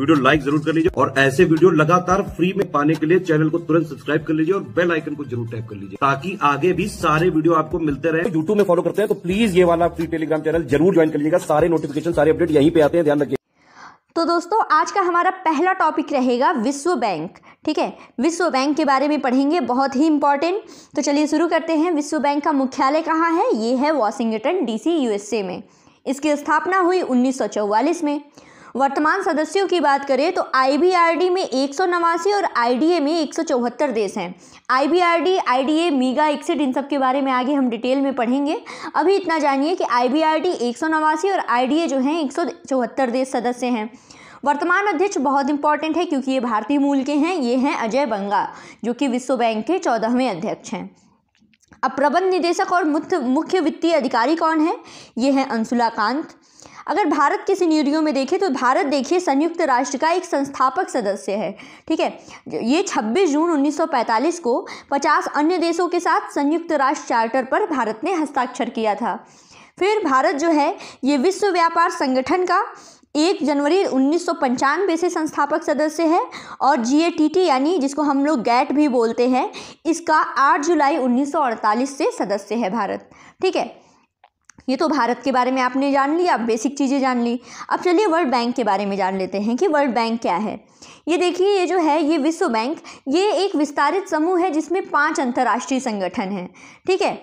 video like जरूर कर लीजिए और ऐसे वीडियो लगातार फ्री में पाने के लिए चैनल को तुरंत सब्सक्राइब कर लीजिए और बेल आइकन को जरूर टैप कर लीजिए ताकि आगे भी सारे वीडियो आपको मिलते रहे यूट्यूब में फॉलो करते हैं तो प्लीज ये वाला फ्री टेलीग्राम चैनल जरूर ज्वाइन कर लीजिएगा सारे नोटिफिकेशन सारे अपडेट यहीं पे आते हैं ध्यान रखिए तो दोस्तों आज का हमारा पहला टॉपिक रहेगा विश्व बैंक ठीक है विश्व बैंक के बारे में पढ़ेंगे बहुत ही इंपॉर्टेंट तो चलिए शुरू करते हैं विश्व बैंक का मुख्यालय कहाँ है ये है वॉशिंगटन डीसी यूएसए में इसकी स्थापना हुई उन्नीस में वर्तमान सदस्यों की बात करें तो आईबीआरडी में एक और आईडीए में एक देश हैं आईबीआरडी, आईडीए, मीगा एक्सिट इन सब के बारे में आगे हम डिटेल में पढ़ेंगे अभी इतना जानिए कि आईबीआरडी एक और आईडीए जो हैं एक देश सदस्य हैं वर्तमान अध्यक्ष बहुत इंपॉर्टेंट है क्योंकि ये भारतीय मूल के हैं ये हैं अजय बंगा जो कि विश्व बैंक के चौदहवें अध्यक्ष हैं अब प्रबंध निदेशक और मुख्य मुख्य वित्तीय अधिकारी कौन है ये हैं अंशुला कांत अगर भारत के सीनियरियों में देखें तो भारत देखिए संयुक्त राष्ट्र का एक संस्थापक सदस्य है ठीक है ये 26 जून 1945 को 50 अन्य देशों के साथ संयुक्त राष्ट्र चार्टर पर भारत ने हस्ताक्षर किया था फिर भारत जो है ये विश्व व्यापार संगठन का एक जनवरी उन्नीस से संस्थापक सदस्य है और जी यानी जिसको हम लोग गैट भी बोलते हैं इसका 8 जुलाई 1948 से सदस्य है भारत ठीक है ये तो भारत के बारे में आपने जान लिया आप बेसिक चीज़ें जान ली अब चलिए वर्ल्ड बैंक के बारे में जान लेते हैं कि वर्ल्ड बैंक क्या है ये देखिए ये जो है ये विश्व बैंक ये एक विस्तारित समूह है जिसमें पाँच अंतर्राष्ट्रीय संगठन हैं ठीक है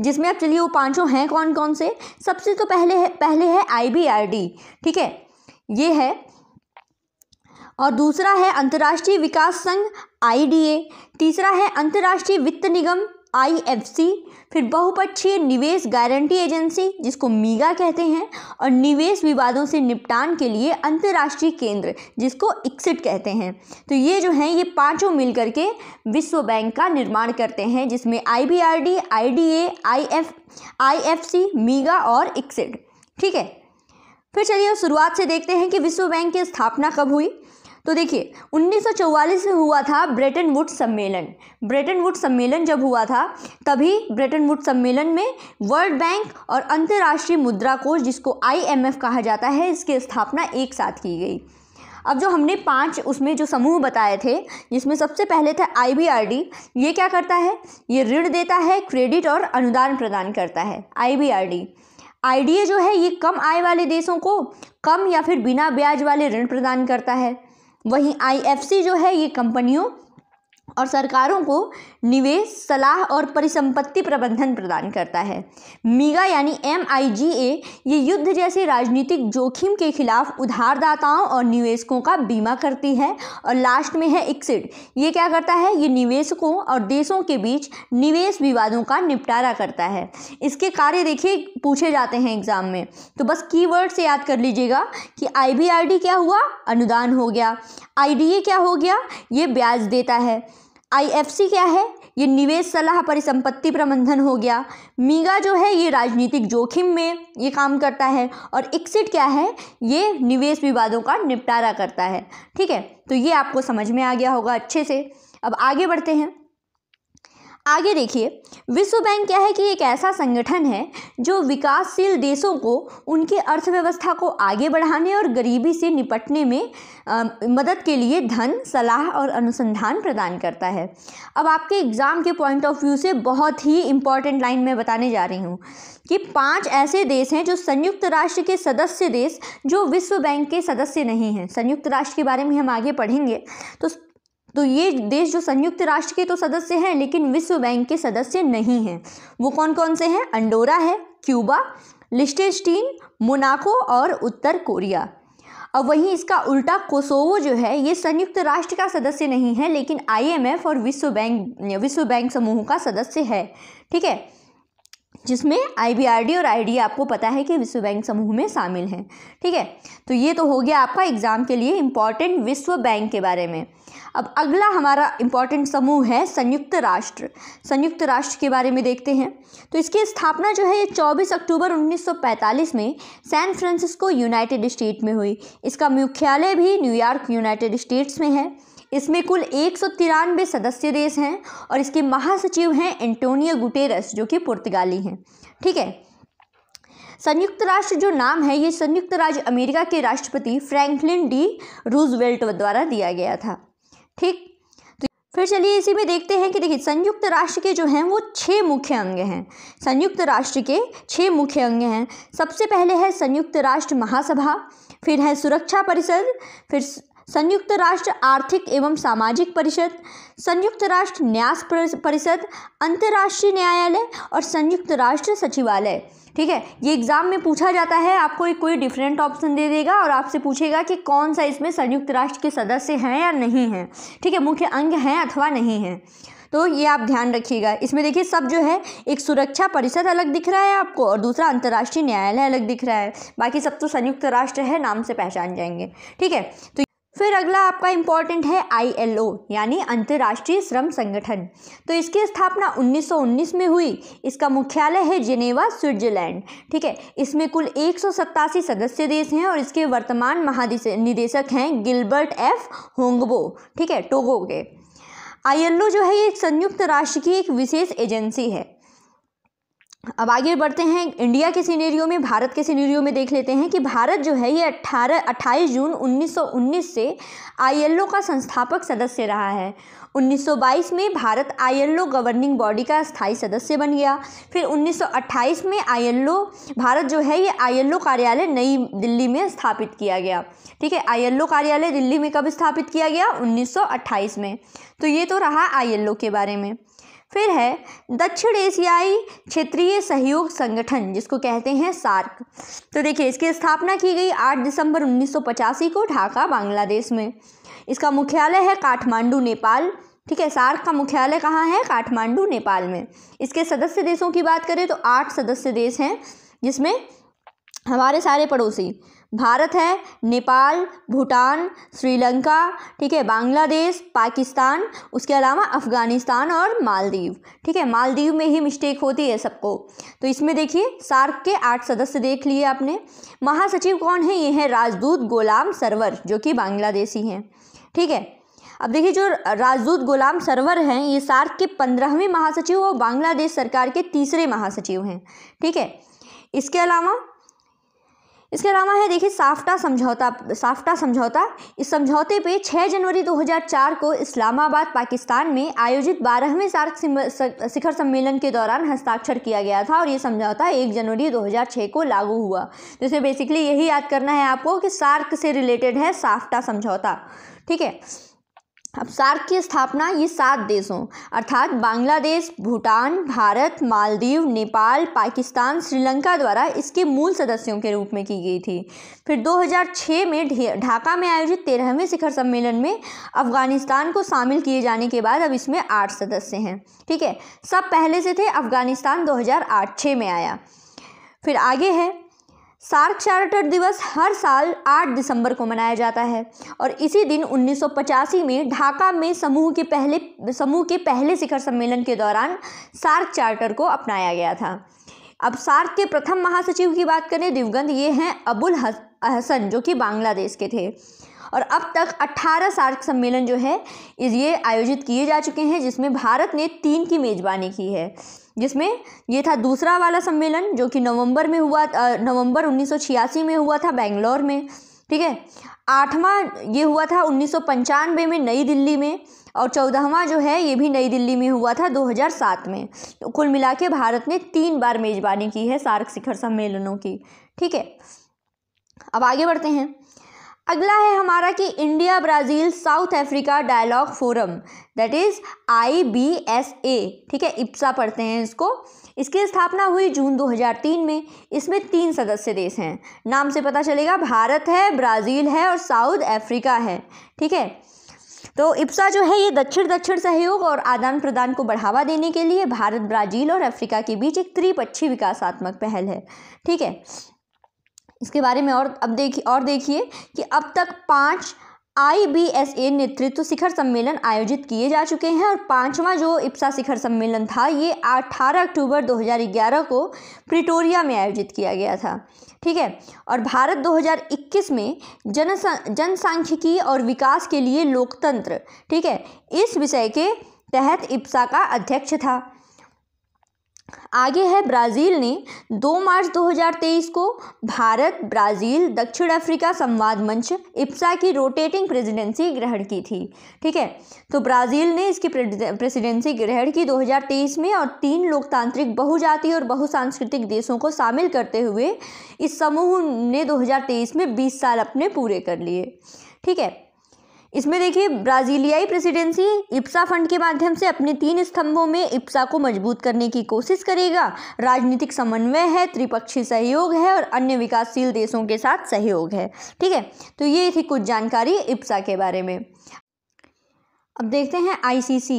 जिसमें अब चलिए वो पाँचों हैं कौन कौन से सबसे तो पहले है पहले है आई ठीक है ये है और दूसरा है अंतर्राष्ट्रीय विकास संघ आई तीसरा है अंतर्राष्ट्रीय वित्त निगम आई फिर बहुपक्षीय निवेश गारंटी एजेंसी जिसको मीगा कहते हैं और निवेश विवादों से निपटान के लिए अंतर्राष्ट्रीय केंद्र जिसको इक्सिट कहते हैं तो ये जो हैं ये पांचों मिलकर के विश्व बैंक का निर्माण करते हैं जिसमें IBRD IDA IF IFC MIGA और इक्सिट ठीक है फिर चलिए शुरुआत से देखते हैं कि विश्व बैंक की स्थापना कब हुई तो देखिए 1944 में हुआ था ब्रेटन वुड सम्मेलन ब्रेटन वुड सम्मेलन जब हुआ था तभी ब्रेटन वुड सम्मेलन में वर्ल्ड बैंक और अंतर्राष्ट्रीय मुद्रा कोष जिसको आईएमएफ कहा जाता है इसकी स्थापना एक साथ की गई अब जो हमने पांच उसमें जो समूह बताए थे जिसमें सबसे पहले था आईबीआरडी ये क्या करता है ये ऋण देता है क्रेडिट और अनुदान प्रदान करता है आईबीआरडी आईडीए जो है ये कम आय वाले देशों को कम या फिर बिना ब्याज वाले ऋण प्रदान करता है वहीं आईएफसी जो है ये कंपनियों और सरकारों को निवेश सलाह और परिसंपत्ति प्रबंधन प्रदान करता है मीगा यानी एम आई जी ए ये युद्ध जैसे राजनीतिक जोखिम के खिलाफ उधारदाताओं और निवेशकों का बीमा करती है और लास्ट में है इक्सिड ये क्या करता है ये निवेशकों और देशों के बीच निवेश विवादों का निपटारा करता है इसके कार्य देखिए पूछे जाते हैं एग्ज़ाम में तो बस की से याद कर लीजिएगा कि आई क्या हुआ अनुदान हो गया आई क्या हो गया ये ब्याज देता है आईएफसी क्या है ये निवेश सलाह परिसंपत्ति प्रबंधन हो गया मीगा जो है ये राजनीतिक जोखिम में ये काम करता है और इक्सिट क्या है ये निवेश विवादों का निपटारा करता है ठीक है तो ये आपको समझ में आ गया होगा अच्छे से अब आगे बढ़ते हैं आगे देखिए विश्व बैंक क्या है कि एक ऐसा संगठन है जो विकासशील देशों को उनकी अर्थव्यवस्था को आगे बढ़ाने और गरीबी से निपटने में आ, मदद के लिए धन सलाह और अनुसंधान प्रदान करता है अब आपके एग्ज़ाम के पॉइंट ऑफ व्यू से बहुत ही इम्पॉर्टेंट लाइन मैं बताने जा रही हूँ कि पांच ऐसे देश हैं जो संयुक्त राष्ट्र के सदस्य देश जो विश्व बैंक के सदस्य नहीं हैं संयुक्त राष्ट्र के बारे में हम आगे पढ़ेंगे तो तो ये देश जो संयुक्त राष्ट्र के तो सदस्य हैं लेकिन विश्व बैंक के सदस्य नहीं हैं वो कौन कौन से हैं अंडोरा है क्यूबा लिस्टेस्टीन मोनाको और उत्तर कोरिया अब वहीं इसका उल्टा कोसोवो जो है ये संयुक्त राष्ट्र का सदस्य नहीं है लेकिन आईएमएफ और विश्व बैंक विश्व बैंक समूह का सदस्य है ठीक है जिसमें आईबीआरडी और आईडी आपको पता है कि विश्व बैंक समूह में शामिल हैं ठीक है तो ये तो हो गया आपका एग्ज़ाम के लिए इम्पॉर्टेंट विश्व बैंक के बारे में अब अगला हमारा इम्पॉर्टेंट समूह है संयुक्त राष्ट्र संयुक्त राष्ट्र के बारे में देखते हैं तो इसकी स्थापना जो है ये 24 अक्टूबर 1945 में सैन फ्रांसिस्को यूनाइटेड स्टेट में हुई इसका मुख्यालय भी न्यूयॉर्क यूनाइटेड स्टेट्स में है इसमें कुल एक सदस्य देश हैं और इसके महासचिव हैं एंटोनियो गुटेरस जो कि पुर्तगाली हैं ठीक है संयुक्त राष्ट्र जो नाम है ये संयुक्त राज्य अमेरिका के राष्ट्रपति फ्रैंकलिन डी रूजवेल्ट द्वारा दिया गया था ठीक तो फिर चलिए इसी में देखते हैं कि देखिए संयुक्त राष्ट्र के जो हैं वो छह मुख्य अंग हैं संयुक्त राष्ट्र के छह मुख्य अंग हैं सबसे पहले है संयुक्त राष्ट्र महासभा फिर है सुरक्षा परिषद फिर संयुक्त राष्ट्र आर्थिक एवं सामाजिक परिषद संयुक्त राष्ट्र न्यास परिषद अंतर्राष्ट्रीय न्यायालय और संयुक्त राष्ट्र सचिवालय ठीक है ये एग्ज़ाम में पूछा जाता है आपको एक कोई डिफरेंट ऑप्शन दे देगा और आपसे पूछेगा कि कौन सा इसमें संयुक्त राष्ट्र के सदस्य हैं या नहीं हैं ठीक है मुख्य अंग हैं अथवा नहीं हैं तो ये आप ध्यान रखिएगा इसमें देखिए सब जो है एक सुरक्षा परिषद अलग दिख रहा है आपको और दूसरा अंतर्राष्ट्रीय न्यायालय अलग दिख रहा है बाकी सब तो संयुक्त राष्ट्र है नाम से पहचान जाएंगे ठीक है तो फिर अगला आपका इम्पॉर्टेंट है आई एल ओ यानी अंतर्राष्ट्रीय श्रम संगठन तो इसकी स्थापना 1919 में हुई इसका मुख्यालय है जिनेवा स्विट्जरलैंड ठीक है इसमें कुल एक सदस्य देश हैं और इसके वर्तमान महानिदेशक हैं गिलबर्ट एफ होंगबो ठीक है टोगो के ओ जो है ये संयुक्त राष्ट्र की एक विशेष एजेंसी है अब आगे बढ़ते हैं इंडिया के सीनेरियो में भारत के सीनेरियो में देख लेते हैं कि भारत जो है ये अट्ठारह अट्ठाईस जून 1919 से आईएलओ का संस्थापक सदस्य रहा है 1922 में भारत आईएलओ गवर्निंग बॉडी का स्थायी सदस्य बन गया फिर 1928 में आईएलओ भारत जो है ये आईएलओ कार्यालय नई दिल्ली में स्थापित किया गया ठीक है आईएलओ कार्यालय दिल्ली में कब स्थापित किया गया 1928 में तो ये तो रहा आईएलओ के बारे में फिर है दक्षिण एशियाई क्षेत्रीय सहयोग संगठन जिसको कहते हैं सार्क तो देखिए इसकी स्थापना की गई 8 दिसंबर 1985 को ढाका बांग्लादेश में इसका मुख्यालय है काठमांडू नेपाल ठीक है सार्क का मुख्यालय कहाँ है काठमांडू नेपाल में इसके सदस्य देशों की बात करें तो आठ सदस्य देश हैं जिसमें हमारे सारे पड़ोसी भारत है नेपाल भूटान श्रीलंका ठीक है बांग्लादेश पाकिस्तान उसके अलावा अफ़गानिस्तान और मालदीव ठीक है मालदीव में ही मिस्टेक होती है सबको तो इसमें देखिए सार्क के आठ सदस्य देख लिए आपने महासचिव कौन है ये हैं राजदूत गुलाम सरवर जो कि बांग्लादेशी हैं ठीक है अब देखिए जो राजदूत गुलाम सरवर हैं ये सार्क के पंद्रहवें महासचिव और बांग्लादेश सरकार के तीसरे महासचिव हैं ठीक है इसके अलावा इसके अलावा है देखिए साफ्टा समझौता साफ्टा समझौता इस समझौते पे 6 जनवरी 2004 को इस्लामाबाद पाकिस्तान में आयोजित बारहवें सार्क शिखर सम्मेलन के दौरान हस्ताक्षर किया गया था और ये समझौता 1 जनवरी 2006 को लागू हुआ जैसे तो बेसिकली यही याद करना है आपको कि सार्क से रिलेटेड है साफ्टा समझौता ठीक है अब सार्क की स्थापना ये सात देशों अर्थात बांग्लादेश भूटान भारत मालदीव नेपाल पाकिस्तान श्रीलंका द्वारा इसके मूल सदस्यों के रूप में की गई थी फिर 2006 में ढाका में आयोजित तेरहवें शिखर सम्मेलन में अफ़गानिस्तान को शामिल किए जाने के बाद अब इसमें आठ सदस्य हैं ठीक है सब पहले से थे अफ़गानिस्तान दो हज़ार में आया फिर आगे है सार्क चार्टर दिवस हर साल 8 दिसंबर को मनाया जाता है और इसी दिन उन्नीस में ढाका में समूह के पहले समूह के पहले शिखर सम्मेलन के दौरान सार्क चार्टर को अपनाया गया था अब सार्क के प्रथम महासचिव की बात करें दिवगंत ये हैं अबुल हसन जो कि बांग्लादेश के थे और अब तक 18 सार्क सम्मेलन जो है ये आयोजित किए जा चुके हैं जिसमें भारत ने तीन की मेज़बानी की है जिसमें ये था दूसरा वाला सम्मेलन जो कि नवंबर में हुआ नवंबर 1986 में हुआ था बेंगलोर में ठीक है आठवां ये हुआ था उन्नीस में नई दिल्ली में और चौदहवा जो है ये भी नई दिल्ली में हुआ था 2007 में तो कुल मिला के भारत ने तीन बार मेज़बानी की है सार्क शिखर सम्मेलनों की ठीक है अब आगे बढ़ते हैं अगला है हमारा कि India Brazil South Africa dialogue forum that is I B S A ठीक है इप्सा पढ़ते हैं इसको इसकी स्थापना हुई जून 2003 में इसमें तीन सदस्य देश हैं नाम से पता चलेगा भारत है ब्राज़ील है और साउथ अफ्रीका है ठीक है तो इप्सा जो है ये दक्षिण दक्षिण सहयोग और आदान प्रदान को बढ़ावा देने के लिए भारत ब्राज़ील और अफ्रीका के बीच एक त्रिपक्षीय विकासात्मक पहल है ठीक है इसके बारे में और अब देखिए और देखिए कि अब तक पाँच आई नेतृत्व शिखर सम्मेलन आयोजित किए जा चुके हैं और पांचवा जो इप्सा शिखर सम्मेलन था ये 18 अक्टूबर 2011 को प्रिटोरिया में आयोजित किया गया था ठीक है और भारत 2021 में जन जनसांख्यिकी और विकास के लिए लोकतंत्र ठीक है इस विषय के तहत इप्सा का अध्यक्ष था आगे है ब्राज़ील ने 2 मार्च 2023 को भारत ब्राज़ील दक्षिण अफ्रीका संवाद मंच इप्सा की रोटेटिंग प्रेसिडेंसी ग्रहण की थी ठीक है तो ब्राज़ील ने इसकी प्रेसिडेंसी ग्रहण की 2023 में और तीन लोकतांत्रिक बहुजातीय और बहुसांस्कृतिक देशों को शामिल करते हुए इस समूह ने 2023 में 20 साल अपने पूरे कर लिए ठीक है इसमें देखिए ब्राज़ीलियाई प्रेसिडेंसी इप्सा फंड के माध्यम से अपने तीन स्तंभों में इप्सा को मजबूत करने की कोशिश करेगा राजनीतिक समन्वय है त्रिपक्षीय सहयोग है और अन्य विकासशील देशों के साथ सहयोग है ठीक है तो ये थी कुछ जानकारी इप्सा के बारे में अब देखते हैं आईसीसी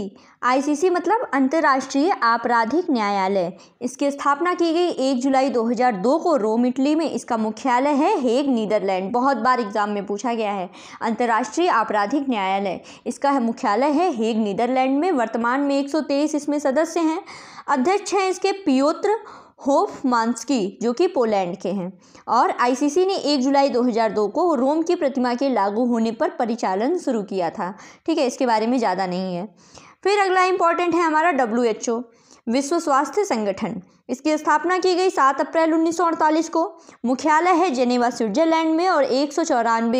आईसीसी मतलब अंतर्राष्ट्रीय आपराधिक न्यायालय इसकी स्थापना की गई 1 जुलाई 2002 को रोम इटली में इसका मुख्यालय है हेग नीदरलैंड बहुत बार एग्जाम में पूछा गया है अंतर्राष्ट्रीय आपराधिक न्यायालय इसका है मुख्यालय है हेग नीदरलैंड में वर्तमान में 123 इसमें सदस्य हैं अध्यक्ष हैं इसके पियोत्र होफ मानस्की जो कि पोलैंड के हैं और आईसीसी ने 1 जुलाई 2002 को रोम की प्रतिमा के लागू होने पर परिचालन शुरू किया था ठीक है इसके बारे में ज़्यादा नहीं है फिर अगला इम्पॉर्टेंट है हमारा डब्ल्यू विश्व स्वास्थ्य संगठन इसकी स्थापना की गई 7 अप्रैल उन्नीस को मुख्यालय है जेनेवा स्विट्जरलैंड में और एक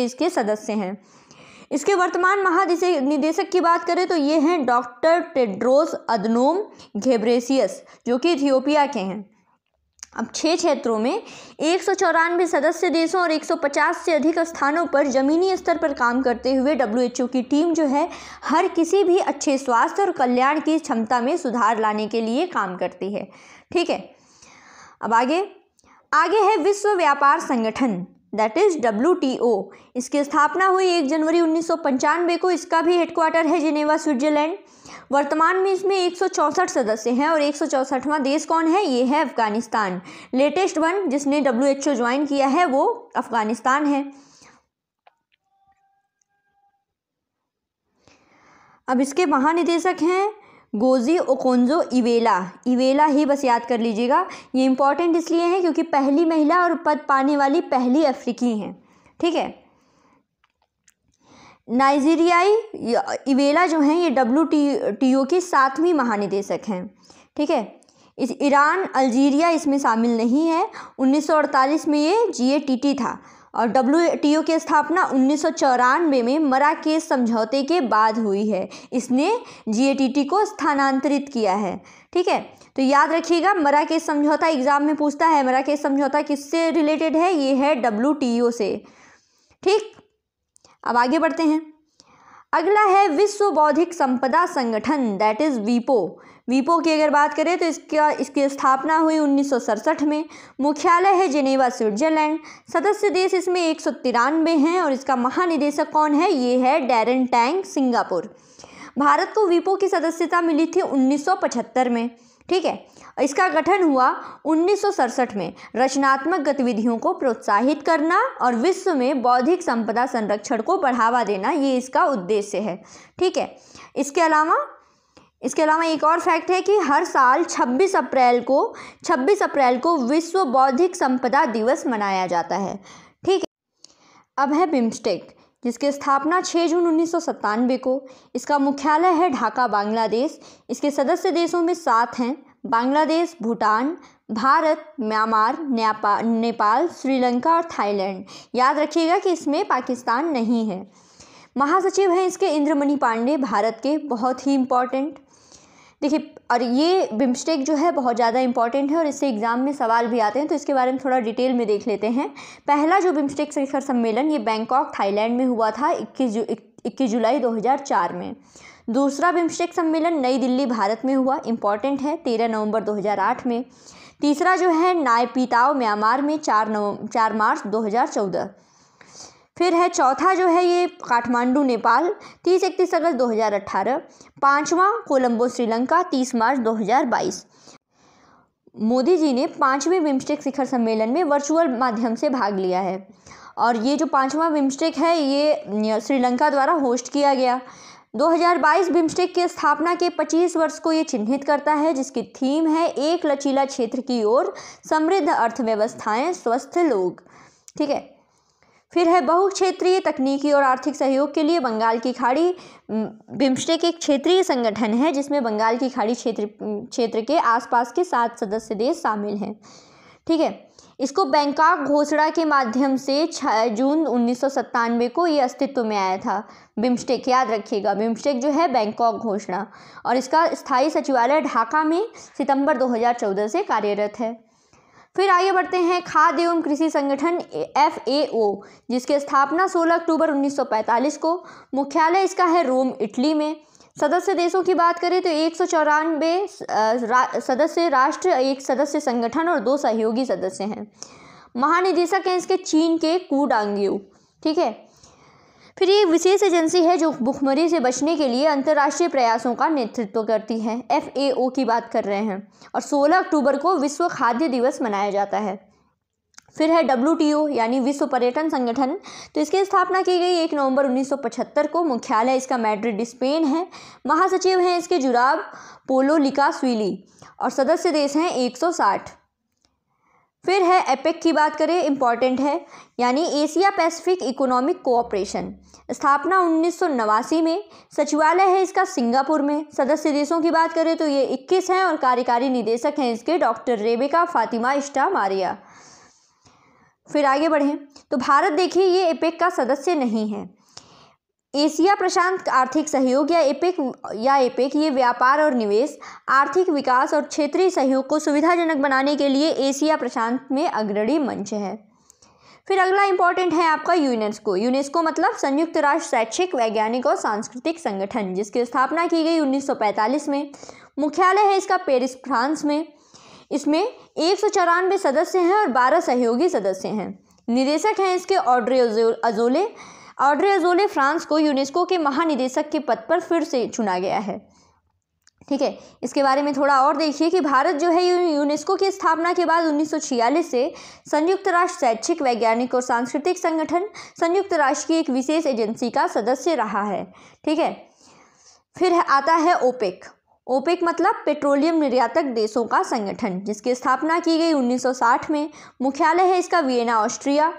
इसके सदस्य हैं इसके वर्तमान निदेशक की बात करें तो ये हैं डॉक्टर टेड्रोस अदनोम घेब्रेसियस जो कि इथियोपिया के हैं अब छः क्षेत्रों में एक सदस्य देशों और 150 से अधिक स्थानों पर ज़मीनी स्तर पर काम करते हुए डब्ल्यू की टीम जो है हर किसी भी अच्छे स्वास्थ्य और कल्याण की क्षमता में सुधार लाने के लिए काम करती है ठीक है अब आगे आगे है विश्व व्यापार संगठन दैट इज़ डब्ल्यू इसकी स्थापना हुई एक जनवरी उन्नीस को इसका भी हेडक्वार्टर है जिनेवा स्विट्जरलैंड वर्तमान में इसमें एक सदस्य हैं और एक देश कौन है ये है अफ़गानिस्तान लेटेस्ट वन जिसने डब्ल्यू एच ओ ज्वाइन किया है वो अफ़गानिस्तान है अब इसके महानिदेशक हैं गोजी ओकोंजो इवेला इवेला ही बस याद कर लीजिएगा ये इम्पॉर्टेंट इसलिए है क्योंकि पहली महिला और पद पाने वाली पहली अफ्रीकी हैं ठीक है नाइजीरियाई इवेला जो हैं ये डब्ल्यू टी ओ की सातवीं महानिदेशक हैं ठीक है इस ईरान अल्जीरिया इसमें शामिल नहीं है 1948 में ये टी था और डब्ल्यू टी ओ की स्थापना उन्नीस में मरा केस समझौते के बाद हुई है इसने टी को स्थानांतरित किया है ठीक है तो याद रखिएगा मराकेश समझौता एग्ज़ाम में पूछता है मरा केस समझौता किससे रिलेटेड है ये है डब्ल्यू से ठीक अब आगे बढ़ते हैं अगला है विश्व बौद्धिक संपदा संगठन दैट इज़ वीपो वीपो की अगर बात करें तो इसका इसकी स्थापना हुई उन्नीस में मुख्यालय है जिनेवा स्विट्जरलैंड सदस्य देश इसमें एक हैं और इसका महानिदेशक कौन है ये है डैरन टैंग सिंगापुर भारत को वीपो की सदस्यता मिली थी 1975 में ठीक है इसका गठन हुआ उन्नीस में रचनात्मक गतिविधियों को प्रोत्साहित करना और विश्व में बौद्धिक संपदा संरक्षण को बढ़ावा देना ये इसका उद्देश्य है ठीक है इसके अलावा इसके अलावा एक और फैक्ट है कि हर साल 26 अप्रैल को 26 अप्रैल को विश्व बौद्धिक संपदा दिवस मनाया जाता है ठीक है अब है बिम्स्टेक जिसकी स्थापना 6 जून उन्नीस को इसका मुख्यालय है ढाका बांग्लादेश इसके सदस्य देशों में सात हैं बांग्लादेश भूटान भारत म्यांमार नेपाल श्रीलंका और थाईलैंड याद रखिएगा कि इसमें पाकिस्तान नहीं है महासचिव हैं इसके इंद्रमणि पांडे भारत के बहुत ही इम्पॉर्टेंट देखिए और ये बिम्स्टेक जो है बहुत ज़्यादा इंपॉर्टेंट है और इससे एग्ज़ाम में सवाल भी आते हैं तो इसके बारे में थोड़ा डिटेल में देख लेते हैं पहला जो बिम्स्टेक शिखर सम्मेलन ये बैंकॉक थाईलैंड में हुआ था इक्कीस जु इक्कीस जुलाई 2004 में दूसरा बिम्स्टेक सम्मेलन नई दिल्ली भारत में हुआ इम्पॉर्टेंट है तेरह नवंबर 2008 में तीसरा जो है नायपीताओ म्यांमार में चार नव चार मार्च 2014 फिर है चौथा जो है ये काठमांडू नेपाल तीस इकतीस अगस्त 2018 पाँचवा कोलम्बो श्रीलंका तीस मार्च 2022 मोदी जी ने पाँचवें बिम्स्टेक शिखर सम्मेलन में वर्चुअल माध्यम से भाग लिया है और ये जो पाँचवा बिम्स्टेक है ये श्रीलंका द्वारा होस्ट किया गया 2022 बिम्स्टेक की स्थापना के 25 वर्ष को ये चिन्हित करता है जिसकी थीम है एक लचीला क्षेत्र की ओर समृद्ध अर्थव्यवस्थाएं स्वस्थ लोग ठीक है फिर है बहु क्षेत्रीय तकनीकी और आर्थिक सहयोग के लिए बंगाल की खाड़ी बिम्स्टेक एक क्षेत्रीय संगठन है जिसमें बंगाल की खाड़ी क्षेत्र क्षेत्र के आसपास के सात सदस्य देश शामिल हैं ठीक है इसको बैंकॉक घोषणा के माध्यम से छः जून उन्नीस को ये अस्तित्व में आया था बिम्स्टेक याद रखिएगा बिम्स्टेक जो है बैंकॉक घोषणा और इसका स्थायी सचिवालय ढाका में सितंबर 2014 से कार्यरत है फिर आगे बढ़ते हैं खाद्य एवं कृषि संगठन एफ ए ओ जिसकी स्थापना 16 अक्टूबर 1945 को मुख्यालय इसका है रोम इटली में सदस्य देशों की बात करें तो एक सौ चौरानवे सदस्य राष्ट्र एक सदस्य संगठन और दो सहयोगी सदस्य हैं महानिदेशक हैं इसके चीन के कूडांग्यू ठीक है फिर ये विशेष एजेंसी है जो भुखमरी से बचने के लिए अंतर्राष्ट्रीय प्रयासों का नेतृत्व करती है एफ की बात कर रहे हैं और 16 अक्टूबर को विश्व खाद्य दिवस मनाया जाता है फिर है डब्ल्यू यानी विश्व पर्यटन संगठन तो इसकी स्थापना की गई एक नवंबर 1975 को मुख्यालय इसका मैड्रिड स्पेन है महासचिव हैं इसके जुराब पोलो स्वीली और सदस्य देश हैं 160 फिर है एपेक की बात करें इम्पॉर्टेंट है यानी एशिया पैसिफिक इकोनॉमिक कोऑपरेशन स्थापना उन्नीस में सचिवालय है इसका सिंगापुर में सदस्य देशों की बात करें तो ये इक्कीस हैं और कार्यकारी निदेशक हैं इसके डॉक्टर रेबिका फातिमा इश्टा मारिया फिर आगे बढ़ें तो भारत देखिए ये एपेक का सदस्य नहीं है एशिया प्रशांत आर्थिक सहयोग या एपेक या एपेक ये व्यापार और निवेश आर्थिक विकास और क्षेत्रीय सहयोग को सुविधाजनक बनाने के लिए एशिया प्रशांत में अग्रणी मंच है फिर अगला इंपॉर्टेंट है आपका यूनेस्को यूनेस्को मतलब संयुक्त राष्ट्र शैक्षिक वैज्ञानिक और सांस्कृतिक संगठन जिसकी स्थापना की गई 1945 में मुख्यालय है इसका पेरिस फ्रांस में इसमें एक सौ चौरानवे सदस्य हैं और बारह सहयोगी सदस्य हैं निदेशक हैं इसके Audrey Azoulay Audrey Azoulay France को यूनेस्को के महानिदेशक के पद पर फिर से चुना गया है ठीक है इसके बारे में थोड़ा और देखिए कि भारत जो है यूनेस्को की स्थापना के बाद 1946 से संयुक्त राष्ट्र शैक्षिक वैज्ञानिक और सांस्कृतिक संगठन संयुक्त राष्ट्र की एक विशेष एजेंसी का सदस्य रहा है ठीक है फिर आता है ओपेक ओपेक मतलब पेट्रोलियम निर्यातक देशों का संगठन जिसकी स्थापना की गई 1960 में मुख्यालय है इसका वियना ऑस्ट्रिया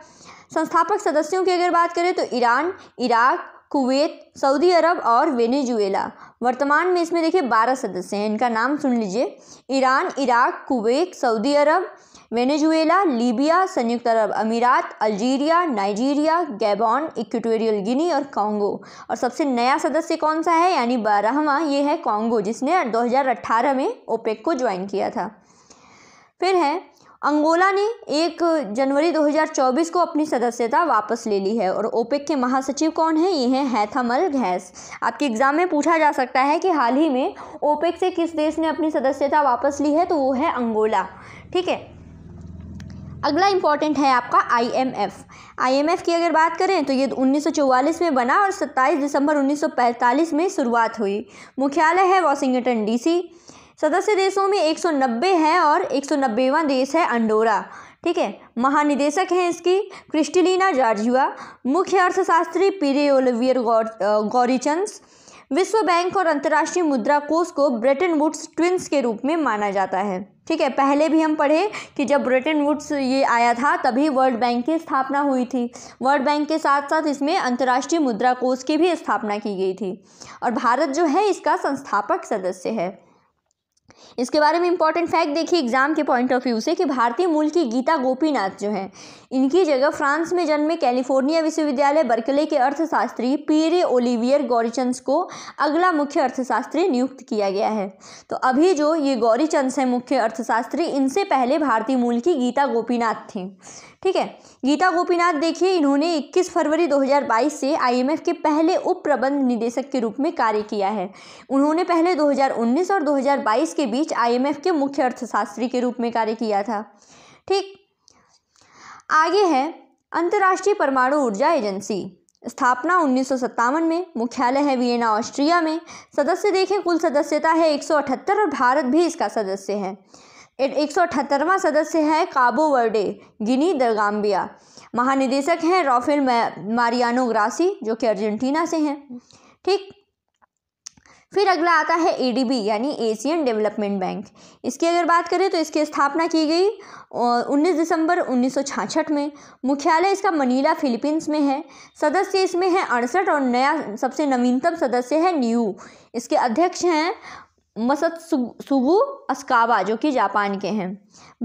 संस्थापक सदस्यों की अगर बात करें तो Iran Iraq Kuwait Saudi Arab और वेनेजुएला वर्तमान में इसमें देखिए बारह सदस्य हैं इनका नाम सुन लीजिए Iran Iraq Kuwait Saudi Arab Venezuela Libya संयुक्त अरब अमीरात Algeria Nigeria Gabon Equatorial Guinea और कांगो और सबसे नया सदस्य कौन सा है यानी बारहवा ये है कांगो जिसने 2018 में ओपेक को ज्वाइन किया था फिर है अंगोला ने एक जनवरी 2024 को अपनी सदस्यता वापस ले ली है और ओपेक के महासचिव कौन है ये हैं हैथामल घैस आपके एग्ज़ाम में पूछा जा सकता है कि हाल ही में ओपेक से किस देश ने अपनी सदस्यता वापस ली है तो वो है अंगोला ठीक है अगला इंपॉर्टेंट है आपका आईएमएफ आईएमएफ की अगर बात करें तो ये 1944 में बना और 27 दिसंबर 1945 में शुरुआत हुई मुख्यालय है वॉशिंगटन डीसी सदस्य देशों में 190 हैं और एक देश है अंडोरा ठीक है महानिदेशक हैं इसकी क्रिस्टिलीना जार्जुआ मुख्य अर्थशास्त्री पीरे ओलिवियर गौरीचंद गौर, विश्व बैंक और अंतर्राष्ट्रीय मुद्रा कोष को ब्रेटन वुड्स ट्विंस के रूप में माना जाता है ठीक है पहले भी हम पढ़े कि जब ब्रिटेन वुड्स ये आया था तभी वर्ल्ड बैंक की स्थापना हुई थी वर्ल्ड बैंक के साथ साथ इसमें अंतर्राष्ट्रीय मुद्रा कोष की भी स्थापना की गई थी और भारत जो है इसका संस्थापक सदस्य है इसके बारे में इंपॉर्टेंट फैक्ट देखिए एग्जाम के पॉइंट ऑफ व्यू से कि भारतीय मूल की गीता गोपीनाथ जो है इनकी जगह फ्रांस में जन्मे कैलिफोर्निया विश्वविद्यालय बर्कले के अर्थशास्त्री पीरे ओलिवियर गौरीचंद को अगला मुख्य अर्थशास्त्री नियुक्त किया गया है तो अभी जो ये गौरीचंद हैं मुख्य अर्थशास्त्री इनसे पहले भारतीय मूल की गीता गोपीनाथ थी ठीक है गीता गोपीनाथ देखिए इन्होंने 21 फरवरी 2022 से आईएमएफ के पहले उप प्रबंध निदेशक के रूप में कार्य किया है उन्होंने पहले 2019 और के बीच आईएमएफ के मुख्य अर्थशास्त्री के रूप में कार्य किया था ठीक आगे है अंतर्राष्ट्रीय परमाणु ऊर्जा एजेंसी स्थापना उन्नीस में मुख्यालय है वियना ऑस्ट्रिया में सदस्य देखें कुल सदस्यता है 178 और भारत भी इसका सदस्य है एक सौ सदस्य है काबो वर्डे गिनी दरगाम्बिया महानिदेशक हैं रॉफेल मारियानो ग्रासी जो कि अर्जेंटीना से हैं ठीक फिर अगला आता है ए यानी एशियन डेवलपमेंट बैंक इसकी अगर बात करें तो इसकी स्थापना की गई 19 दिसंबर 1966 में मुख्यालय इसका मनीला फिलीपींस में है सदस्य इसमें है अड़सठ और नया सबसे नवीनतम सदस्य है न्यू इसके अध्यक्ष हैं मसद सुबु अस्कावा जो कि जापान के हैं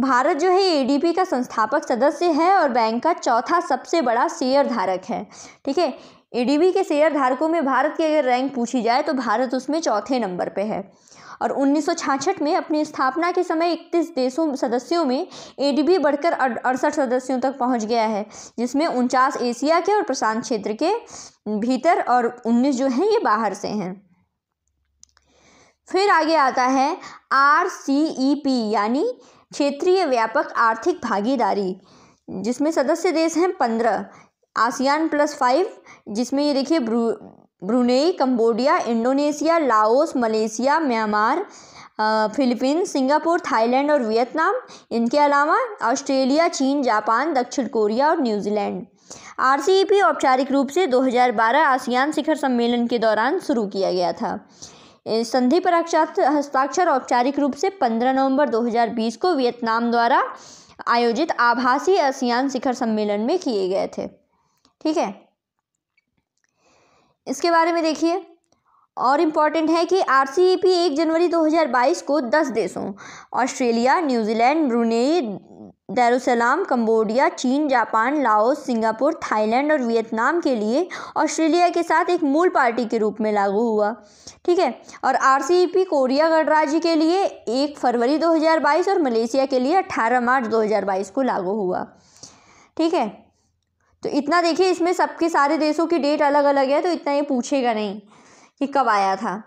भारत जो है एडीपी का संस्थापक सदस्य है और बैंक का चौथा सबसे बड़ा शेयर धारक है ठीक है एडीबी के शेयर धारकों में भारत की अगर रैंक पूछी जाए तो भारत उसमें चौथे नंबर पे है और 1966 में अपनी स्थापना के समय 31 देशों सदस्यों में एडीबी बढ़कर अड़सठ सदस्यों तक पहुंच गया है जिसमें उनचास एशिया के और प्रशांत क्षेत्र के भीतर और 19 जो हैं ये बाहर से हैं फिर आगे आता है आर सी ई पी यानी क्षेत्रीय व्यापक आर्थिक भागीदारी जिसमें सदस्य देश हैं पंद्रह आसियान प्लस फाइव जिसमें ये देखिए ब्रू Brunei Cambodia Indonesia Laos Malaysia Myanmar Philippines Singapore Thailand और वियतनाम इनके अलावा ऑस्ट्रेलिया चीन जापान दक्षिण कोरिया और न्यूजीलैंड आर औपचारिक रूप से 2012 आसियान शिखर सम्मेलन के दौरान शुरू किया गया था संधि पर हस्ताक्षर औपचारिक रूप से 15 नवंबर 2020 को वियतनाम द्वारा आयोजित आभासी आसियान शिखर सम्मेलन में किए गए थे ठीक है इसके बारे में देखिए और इम्पॉर्टेंट है कि आर सी ई पी एक जनवरी 2022 को 10 देशों Australia New Zealand Brunei Darussalam Cambodia चीन जापान लाओस सिंगापुर थाईलैंड और वियतनाम के लिए ऑस्ट्रेलिया के साथ एक मूल पार्टी के रूप में लागू हुआ ठीक है और R C E P Korea गणराज्य के लिए एक फरवरी 2022 और मलेशिया के लिए 18 मार्च 2022 को लागू हुआ ठीक है तो इतना देखिए इसमें सबके सारे देशों की डेट अलग अलग है तो इतना ये पूछेगा नहीं कि कब आया था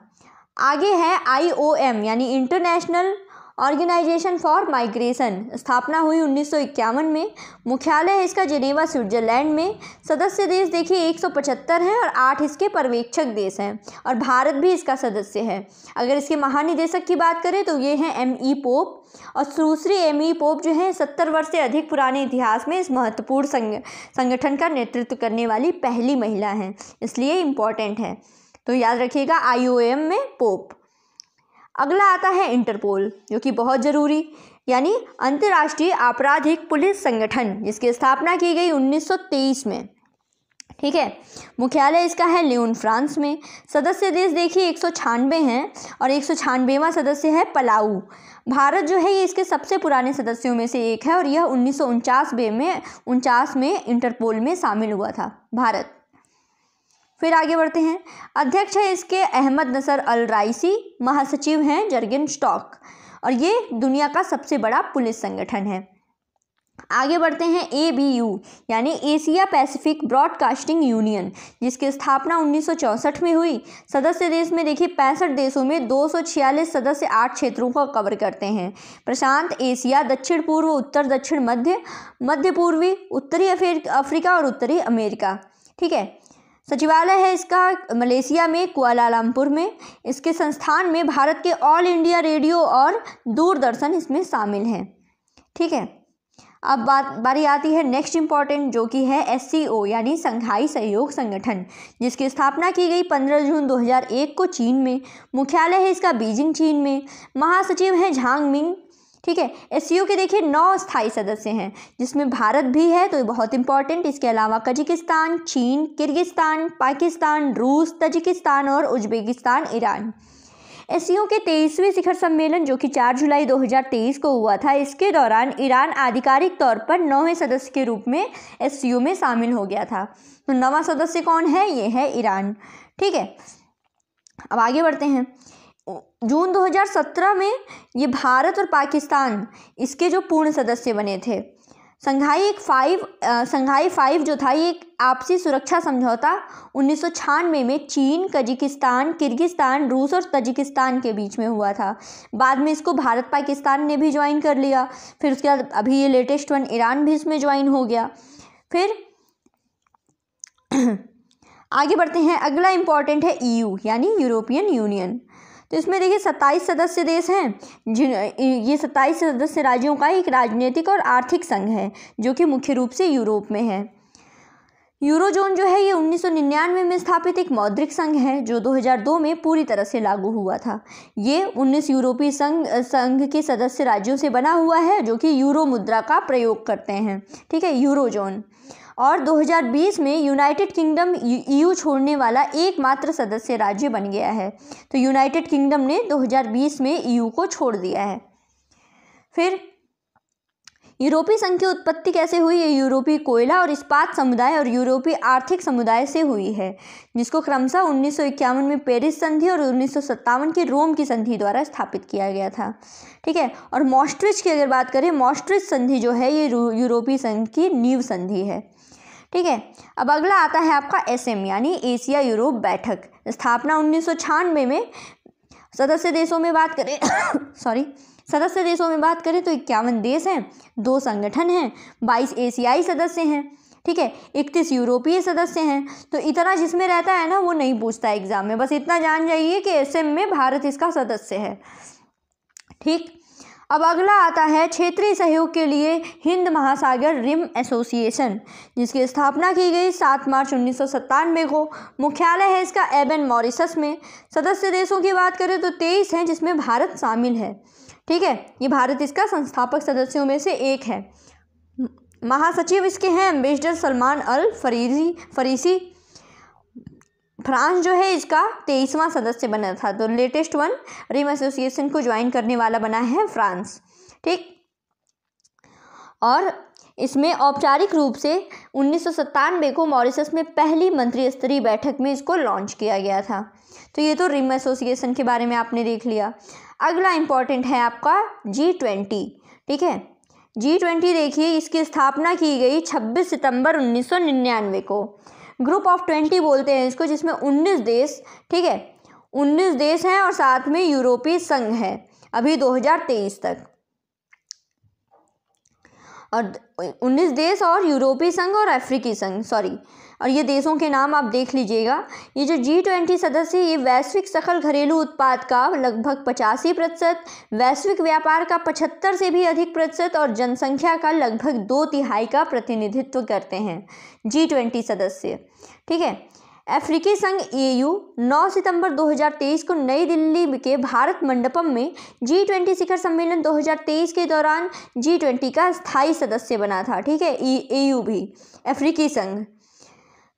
आगे है आई ओ एम यानी इंटरनेशनल ऑर्गेनाइजेशन फॉर माइग्रेशन स्थापना हुई 1951 में मुख्यालय है इसका जिनेवा स्विट्जरलैंड में सदस्य देश देखिए 175 हैं और आठ इसके पर्यवेक्षक देश हैं और भारत भी इसका सदस्य है अगर इसके महानिदेशक की बात करें तो ये हैं एम ई पोप और दूसरी एम ई पोप जो है सत्तर वर्ष से अधिक पुराने इतिहास में इस महत्वपूर्ण संग, संगठन का नेतृत्व करने वाली पहली महिला हैं इसलिए इम्पॉर्टेंट है तो याद रखिएगा आई में पोप अगला आता है इंटरपोल जो कि बहुत ज़रूरी यानी अंतर्राष्ट्रीय आपराधिक पुलिस संगठन जिसकी स्थापना की गई 1923 में ठीक है मुख्यालय इसका है लियोन फ्रांस में सदस्य देश देखिए एक सौ छियानवे हैं और एक सौ सदस्य है पलाऊ भारत जो है ये इसके सबसे पुराने सदस्यों में से एक है और यह उन्नीस सौ में उनचास में इंटरपोल में शामिल हुआ था भारत फिर आगे बढ़ते हैं अध्यक्ष है इसके अहमद नसर अल राइसी महासचिव हैं जर्गिन स्टॉक और ये दुनिया का सबसे बड़ा पुलिस संगठन है आगे बढ़ते हैं ए बी यू यानी एशिया पैसिफिक ब्रॉडकास्टिंग यूनियन जिसकी स्थापना 1964 में हुई सदस्य देश में देखिए पैंसठ देशों में 246 सदस्य आठ क्षेत्रों को कवर करते हैं प्रशांत एशिया दक्षिण पूर्व उत्तर दक्षिण मध्य मध्य पूर्वी उत्तरी अफ्रीका और उत्तरी अमेरिका ठीक है सचिवालय है इसका मलेशिया में कुआलामपुर में इसके संस्थान में भारत के ऑल इंडिया रेडियो और दूरदर्शन इसमें शामिल हैं ठीक है अब बात बारी आती है नेक्स्ट इम्पॉर्टेंट जो कि है एस यानी संघाई सहयोग संगठन जिसकी स्थापना की गई 15 जून 2001 को चीन में मुख्यालय है इसका बीजिंग चीन में महासचिव है झांग मिंग ठीक है एस के देखिए नौ स्थायी सदस्य हैं जिसमें भारत भी है तो बहुत इंपॉर्टेंट इसके अलावा कजिकिस्तान चीन किर्गिस्तान पाकिस्तान रूस तजिकिस्तान और उज्बेकिस्तान ईरान एस के तेईसवें शिखर सम्मेलन जो कि 4 जुलाई 2023 को हुआ था इसके दौरान ईरान आधिकारिक तौर पर नौवें सदस्य के रूप में एस में शामिल हो गया था तो नवा सदस्य कौन है ये है ईरान ठीक है अब आगे बढ़ते हैं जून 2017 में ये भारत और पाकिस्तान इसके जो पूर्ण सदस्य बने थे संघाई एक फाइव संघाई फाइव जो था ये एक आपसी सुरक्षा समझौता उन्नीस में चीन कजिकिस्तान किर्गिस्तान रूस और तजिकिस्तान के बीच में हुआ था बाद में इसको भारत पाकिस्तान ने भी ज्वाइन कर लिया फिर उसके बाद अभी ये लेटेस्ट वन ईरान भी इसमें ज्वाइन हो गया फिर आगे बढ़ते हैं अगला इम्पॉर्टेंट है ई e यानी यूरोपियन यूनियन तो इसमें देखिए सत्ताईस सदस्य देश हैं जिन ये सत्ताईस सदस्य राज्यों का एक राजनीतिक और आर्थिक संघ है जो कि मुख्य रूप से यूरोप में है यूरोजोन जो है ये 1999 में स्थापित एक मौद्रिक संघ है जो 2002 में पूरी तरह से लागू हुआ था ये 19 यूरोपीय संघ संघ के सदस्य राज्यों से बना हुआ है जो कि यूरो मुद्रा का प्रयोग करते हैं ठीक है यूरोजोन और 2020 में यूनाइटेड किंगडम ईयू छोड़ने वाला एकमात्र सदस्य राज्य बन गया है तो यूनाइटेड किंगडम ने 2020 में ईयू को छोड़ दिया है फिर यूरोपीय संघ की उत्पत्ति कैसे हुई ये यूरोपीय कोयला और इस्पात समुदाय और यूरोपीय आर्थिक समुदाय से हुई है जिसको क्रमशः उन्नीस में पेरिस संधि और उन्नीस की रोम की संधि द्वारा स्थापित किया गया था ठीक है और मॉस्ट्रिच की अगर बात करें मॉस्ट्रिच संधि जो है ये यूरोपीय संघ की नींव संधि है ठीक है अब अगला आता है आपका एस यानी एशिया यूरोप बैठक स्थापना उन्नीस में सदस्य देशों में बात करें सॉरी सदस्य देशों में बात करें तो इक्यावन देश हैं दो संगठन हैं बाईस एशियाई सदस्य हैं ठीक है इकतीस यूरोपीय सदस्य हैं तो इतना जिसमें रहता है ना वो नहीं पूछता एग्ज़ाम में बस इतना जान जाइए कि एस में भारत इसका सदस्य है ठीक अब अगला आता है क्षेत्रीय सहयोग के लिए हिंद महासागर रिम एसोसिएशन जिसकी स्थापना की गई 7 मार्च उन्नीस को मुख्यालय है इसका एबन मॉरिसस में सदस्य देशों की बात करें तो तेईस हैं जिसमें भारत शामिल है ठीक है ये भारत इसका संस्थापक सदस्यों में से एक है महासचिव इसके हैं एम्बेसडर सलमान अल फरीजी फरीसी फ्रांस जो है इसका तेईसवां सदस्य बना था तो लेटेस्ट वन रिम एसोसिएशन को ज्वाइन करने वाला बना है फ्रांस ठीक और इसमें औपचारिक रूप से उन्नीस को मॉरिसस में पहली मंत्री स्तरीय बैठक में इसको लॉन्च किया गया था तो ये तो रिम एसोसिएशन के बारे में आपने देख लिया अगला इम्पॉर्टेंट है आपका जी ट्वेंटी ठीक है जी ट्वेंटी देखिए इसकी स्थापना की गई 26 सितंबर 1999 को ग्रुप ऑफ ट्वेंटी बोलते हैं इसको जिसमें उन्नीस देश ठीक है उन्नीस देश हैं और साथ में यूरोपीय संघ है अभी 2023 तक और उन्नीस देश और यूरोपीय संघ और अफ्रीकी संघ सॉरी और ये देशों के नाम आप देख लीजिएगा ये जो जी ट्वेंटी सदस्य ये वैश्विक सकल घरेलू उत्पाद का लगभग पचासी प्रतिशत वैश्विक व्यापार का पचहत्तर से भी अधिक प्रतिशत और जनसंख्या का लगभग दो तिहाई का प्रतिनिधित्व करते हैं जी ट्वेंटी सदस्य ठीक है अफ्रीकी संघ ईयू 9 सितंबर 2023 को नई दिल्ली के भारत मंडपम में जी ट्वेंटी शिखर सम्मेलन 2023 के दौरान जी ट्वेंटी का स्थायी सदस्य बना था ठीक है ईयू भी अफ्रीकी संघ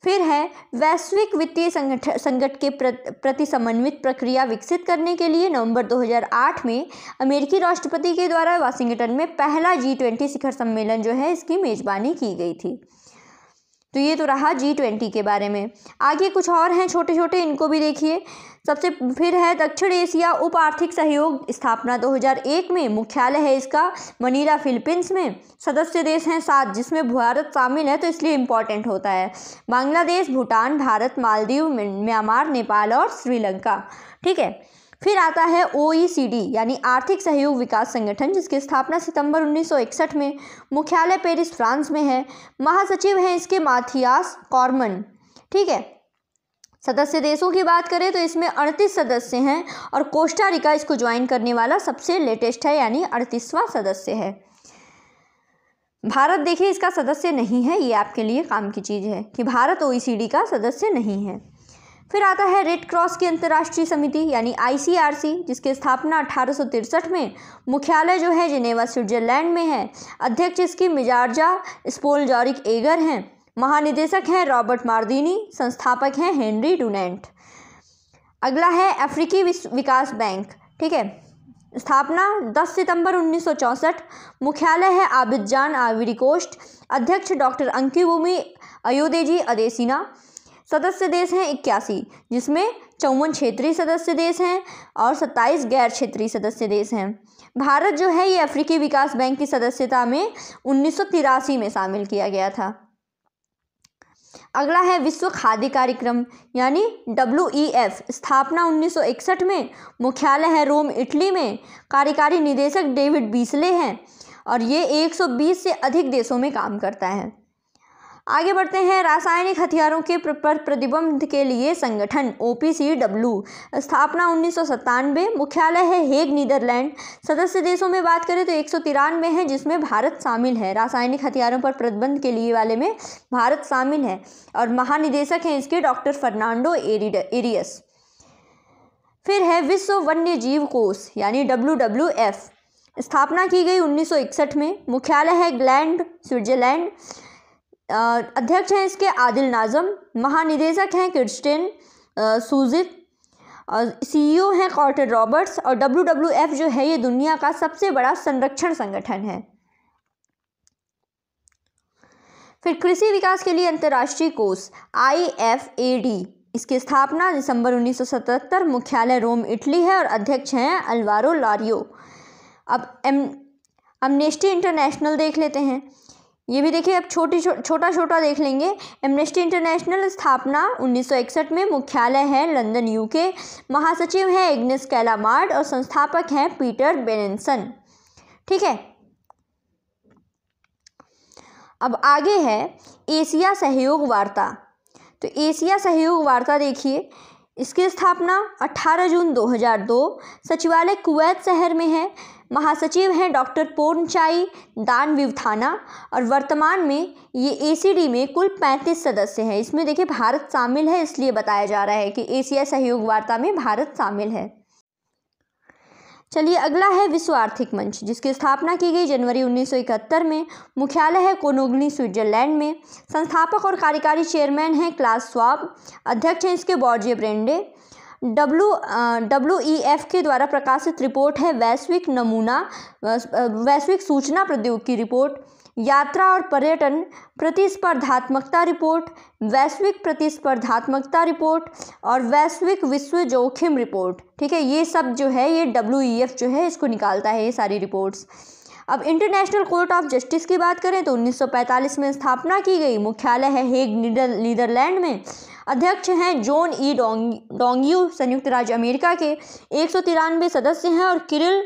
फिर है वैश्विक वित्तीय संगठन संकट के प्रति समन्वित प्रक्रिया विकसित करने के लिए नवंबर 2008 में अमेरिकी राष्ट्रपति के द्वारा वाशिंगटन में पहला जी ट्वेंटी शिखर सम्मेलन जो है इसकी मेज़बानी की गई थी तो ये तो रहा जी ट्वेंटी के बारे में आगे कुछ और हैं छोटे छोटे इनको भी देखिए सबसे फिर है दक्षिण एशिया उप आर्थिक सहयोग स्थापना 2001 में मुख्यालय है इसका मनीला फिलीपींस में सदस्य देश हैं सात जिसमें भारत शामिल है तो इसलिए इम्पॉर्टेंट होता है बांग्लादेश भूटान भारत मालदीव म्यांमार नेपाल और श्रीलंका ठीक है फिर आता है ओ e यानी आर्थिक सहयोग विकास संगठन जिसकी स्थापना सितंबर 1961 में मुख्यालय पेरिस फ्रांस में है महासचिव हैं इसके माथियास कॉर्मन ठीक है सदस्य देशों की बात करें तो इसमें अड़तीस सदस्य हैं और कोस्टारिका इसको ज्वाइन करने वाला सबसे लेटेस्ट है यानी अड़तीसवां सदस्य है भारत देखिए इसका सदस्य नहीं है ये आपके लिए काम की चीज़ है कि भारत ओ e का सदस्य नहीं है फिर आता है रेड क्रॉस की अंतर्राष्ट्रीय समिति यानी आईसीआरसी जिसकी स्थापना अठारह में मुख्यालय जो है जिनेवा स्विट्जरलैंड में है अध्यक्ष इसकी मिजार्जा स्पोलजॉरिक एगर हैं महानिदेशक हैं रॉबर्ट मार्दिनी संस्थापक हैं हेनरी डूनेंट अगला है अफ्रीकी विकास बैंक ठीक है स्थापना 10 सितंबर 1964 मुख्यालय है आबिद जान आविरी कोष्ट अध्यक्ष डॉक्टर अंकी भूमि अयोदेजी अदेसिना सदस्य देश हैं इक्यासी जिसमें चौवन क्षेत्रीय सदस्य देश हैं और सत्ताईस गैर क्षेत्रीय सदस्य देश हैं भारत जो है ये अफ्रीकी विकास बैंक की सदस्यता में उन्नीस में शामिल किया गया था अगला है विश्व खाद्य कार्यक्रम यानी डब्ल्यू स्थापना 1961 में मुख्यालय है रोम इटली में कार्यकारी निदेशक डेविड बीसले हैं और ये 120 से अधिक देशों में काम करता है आगे बढ़ते हैं रासायनिक हथियारों के पर प्रतिबंध के लिए संगठन ओ स्थापना उन्नीस मुख्यालय है हेग नीदरलैंड सदस्य देशों में बात करें तो एक सौ है जिसमें भारत शामिल है रासायनिक हथियारों पर प्रतिबंध के लिए वाले में भारत शामिल है और महानिदेशक हैं इसके डॉक्टर फर्नांडो एरियस फिर है विश्व वन्य जीव कोष यानी डब्ल्यू स्थापना की गई उन्नीस में मुख्यालय है ग्लैंड स्विट्जरलैंड अध्यक्ष हैं इसके आदिल नाजम महानिदेशक हैं क्रिस्टिन सूजिफ और सीईओ हैं कॉर्टर रॉबर्ट्स और डब्ल्यूडब्ल्यूएफ जो है ये दुनिया का सबसे बड़ा संरक्षण संगठन है फिर कृषि विकास के लिए अंतर्राष्ट्रीय कोष आई इसकी स्थापना दिसंबर 1977 मुख्यालय रोम इटली है और अध्यक्ष हैं अलवारो लारियो अब एम अमनेस्टी इंटरनेशनल देख लेते हैं ये भी देखिए अब छोटी छो, छोटा छोटा देख लेंगे एमनेस्टी इंटरनेशनल स्थापना 1961 में मुख्यालय है लंदन यूके महासचिव हैं एग्नेस कैलामार्ड और संस्थापक हैं पीटर बेनसन ठीक है अब आगे है एशिया सहयोग वार्ता तो एशिया सहयोग वार्ता देखिए इसकी स्थापना 18 जून 2002 सचिवालय कुवैत शहर में है महासचिव हैं डॉक्टर पूर्णचाई विवथाना और वर्तमान में ये एसीडी में कुल 35 सदस्य हैं इसमें देखिए भारत शामिल है इसलिए बताया जा रहा है कि एशिया सहयोग वार्ता में भारत शामिल है चलिए अगला है विश्व आर्थिक मंच जिसकी स्थापना की गई जनवरी 1971 में मुख्यालय है कोनोगनी स्विट्जरलैंड में संस्थापक और कार्यकारी चेयरमैन हैं क्लास स्वाब अध्यक्ष हैं इसके Borge Brende W W E F के द्वारा प्रकाशित रिपोर्ट है वैश्विक नमूना वैश्विक सूचना प्रौद्योगिकी रिपोर्ट यात्रा और पर्यटन प्रतिस्पर्धात्मकता रिपोर्ट वैश्विक प्रतिस्पर्धात्मकता रिपोर्ट और वैश्विक विश्व जोखिम रिपोर्ट ठीक है ये सब जो है ये डब्ल्यू e जो है इसको निकालता है ये सारी रिपोर्ट्स अब इंटरनेशनल कोर्ट ऑफ जस्टिस की बात करें तो 1945 में स्थापना की गई मुख्यालय है हेग नीदरलैंड में अध्यक्ष हैं जॉन ई डोंग्यू संयुक्त राज्य अमेरिका के एक सदस्य हैं और किरिल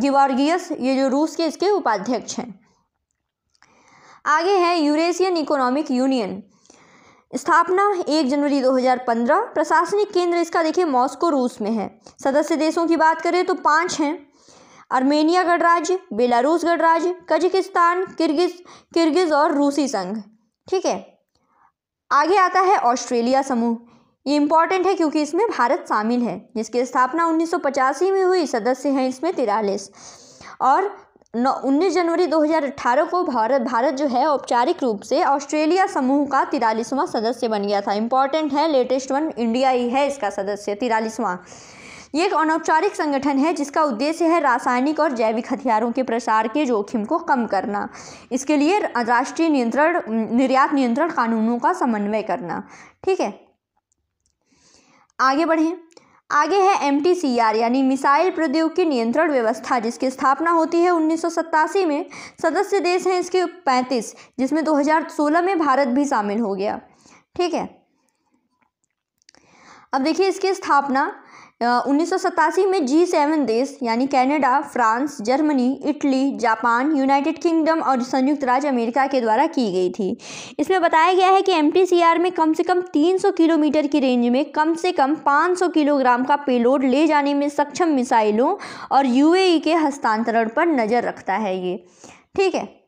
गिवार्गियस ये जो रूस के इसके उपाध्यक्ष हैं आगे है यूरेशियन इकोनॉमिक यूनियन स्थापना 1 जनवरी 2015 प्रशासनिक केंद्र इसका देखिए मॉस्को रूस में है सदस्य देशों की बात करें तो पांच हैं आर्मेनिया गणराज्य बेलारूस गणराज्य कजिकिस्तान किर्गिज किर्गिज और रूसी संघ ठीक है आगे आता है ऑस्ट्रेलिया समूह ये इम्पॉर्टेंट है क्योंकि इसमें भारत शामिल है जिसकी स्थापना उन्नीस में हुई सदस्य हैं इसमें तिरालीस और नौ उन्नीस जनवरी 2018 को भारत भारत जो है औपचारिक रूप से ऑस्ट्रेलिया समूह का तिरालीसवां सदस्य बन गया था इम्पॉर्टेंट है लेटेस्ट वन इंडिया ही है इसका सदस्य तिरालीसवां ये एक अनौपचारिक संगठन है जिसका उद्देश्य है रासायनिक और जैविक हथियारों के प्रसार के जोखिम को कम करना इसके लिए राष्ट्रीय नियंत्रण निर्यात नियंत्रण कानूनों का समन्वय करना ठीक है आगे बढ़ें आगे है एम यानी मिसाइल प्रौद्योगिकी नियंत्रण व्यवस्था जिसकी स्थापना होती है उन्नीस में सदस्य देश हैं इसके 35 जिसमें 2016 में भारत भी शामिल हो गया ठीक है अब देखिए इसकी स्थापना उन्नीस में जी सेवन देश यानी Canada, France Germany Italy Japan United Kingdom और संयुक्त राज्य अमेरिका के द्वारा की गई थी इसमें बताया गया है कि एम में कम से कम 300 किलोमीटर की रेंज में कम से कम 500 किलोग्राम का पेलोड ले जाने में सक्षम मिसाइलों और यूएई के हस्तांतरण पर नज़र रखता है ये ठीक है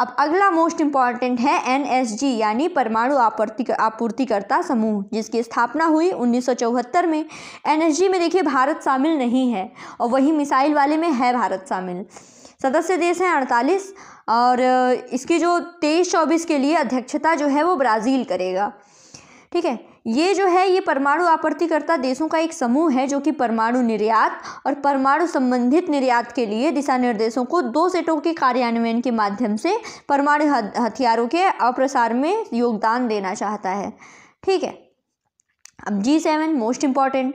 अब अगला मोस्ट इम्पॉर्टेंट है एनएसजी यानी परमाणु आपूर्ति आपूर्तिकर्ता समूह जिसकी स्थापना हुई 1974 में एनएसजी में देखिए भारत शामिल नहीं है और वही मिसाइल वाले में है भारत शामिल सदस्य देश हैं अड़तालीस और इसकी जो तेईस चौबीस के लिए अध्यक्षता जो है वो ब्राज़ील करेगा ठीक है ये जो है ये परमाणु आपूर्तिकर्ता देशों का एक समूह है जो कि परमाणु निर्यात और परमाणु संबंधित निर्यात के लिए दिशा निर्देशों को दो सेटों के कार्यान्वयन के माध्यम से परमाणु हथियारों के अप्रसार में योगदान देना चाहता है ठीक है अब G seven most important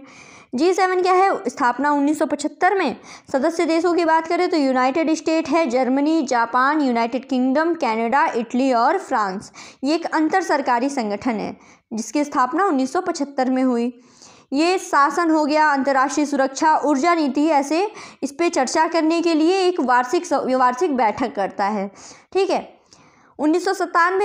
G seven क्या है स्थापना 1975 में सदस्य देशों की बात करें तो यूनाइटेड स्टेट है Germany Japan United Kingdom Canada Italy और फ्रांस ये एक अंतर सरकारी संगठन है जिसकी स्थापना 1975 में हुई ये शासन हो गया अंतर्राष्ट्रीय सुरक्षा ऊर्जा नीति ऐसे इस पर चर्चा करने के लिए एक वार्षिक वार्षिक बैठक करता है ठीक है उन्नीस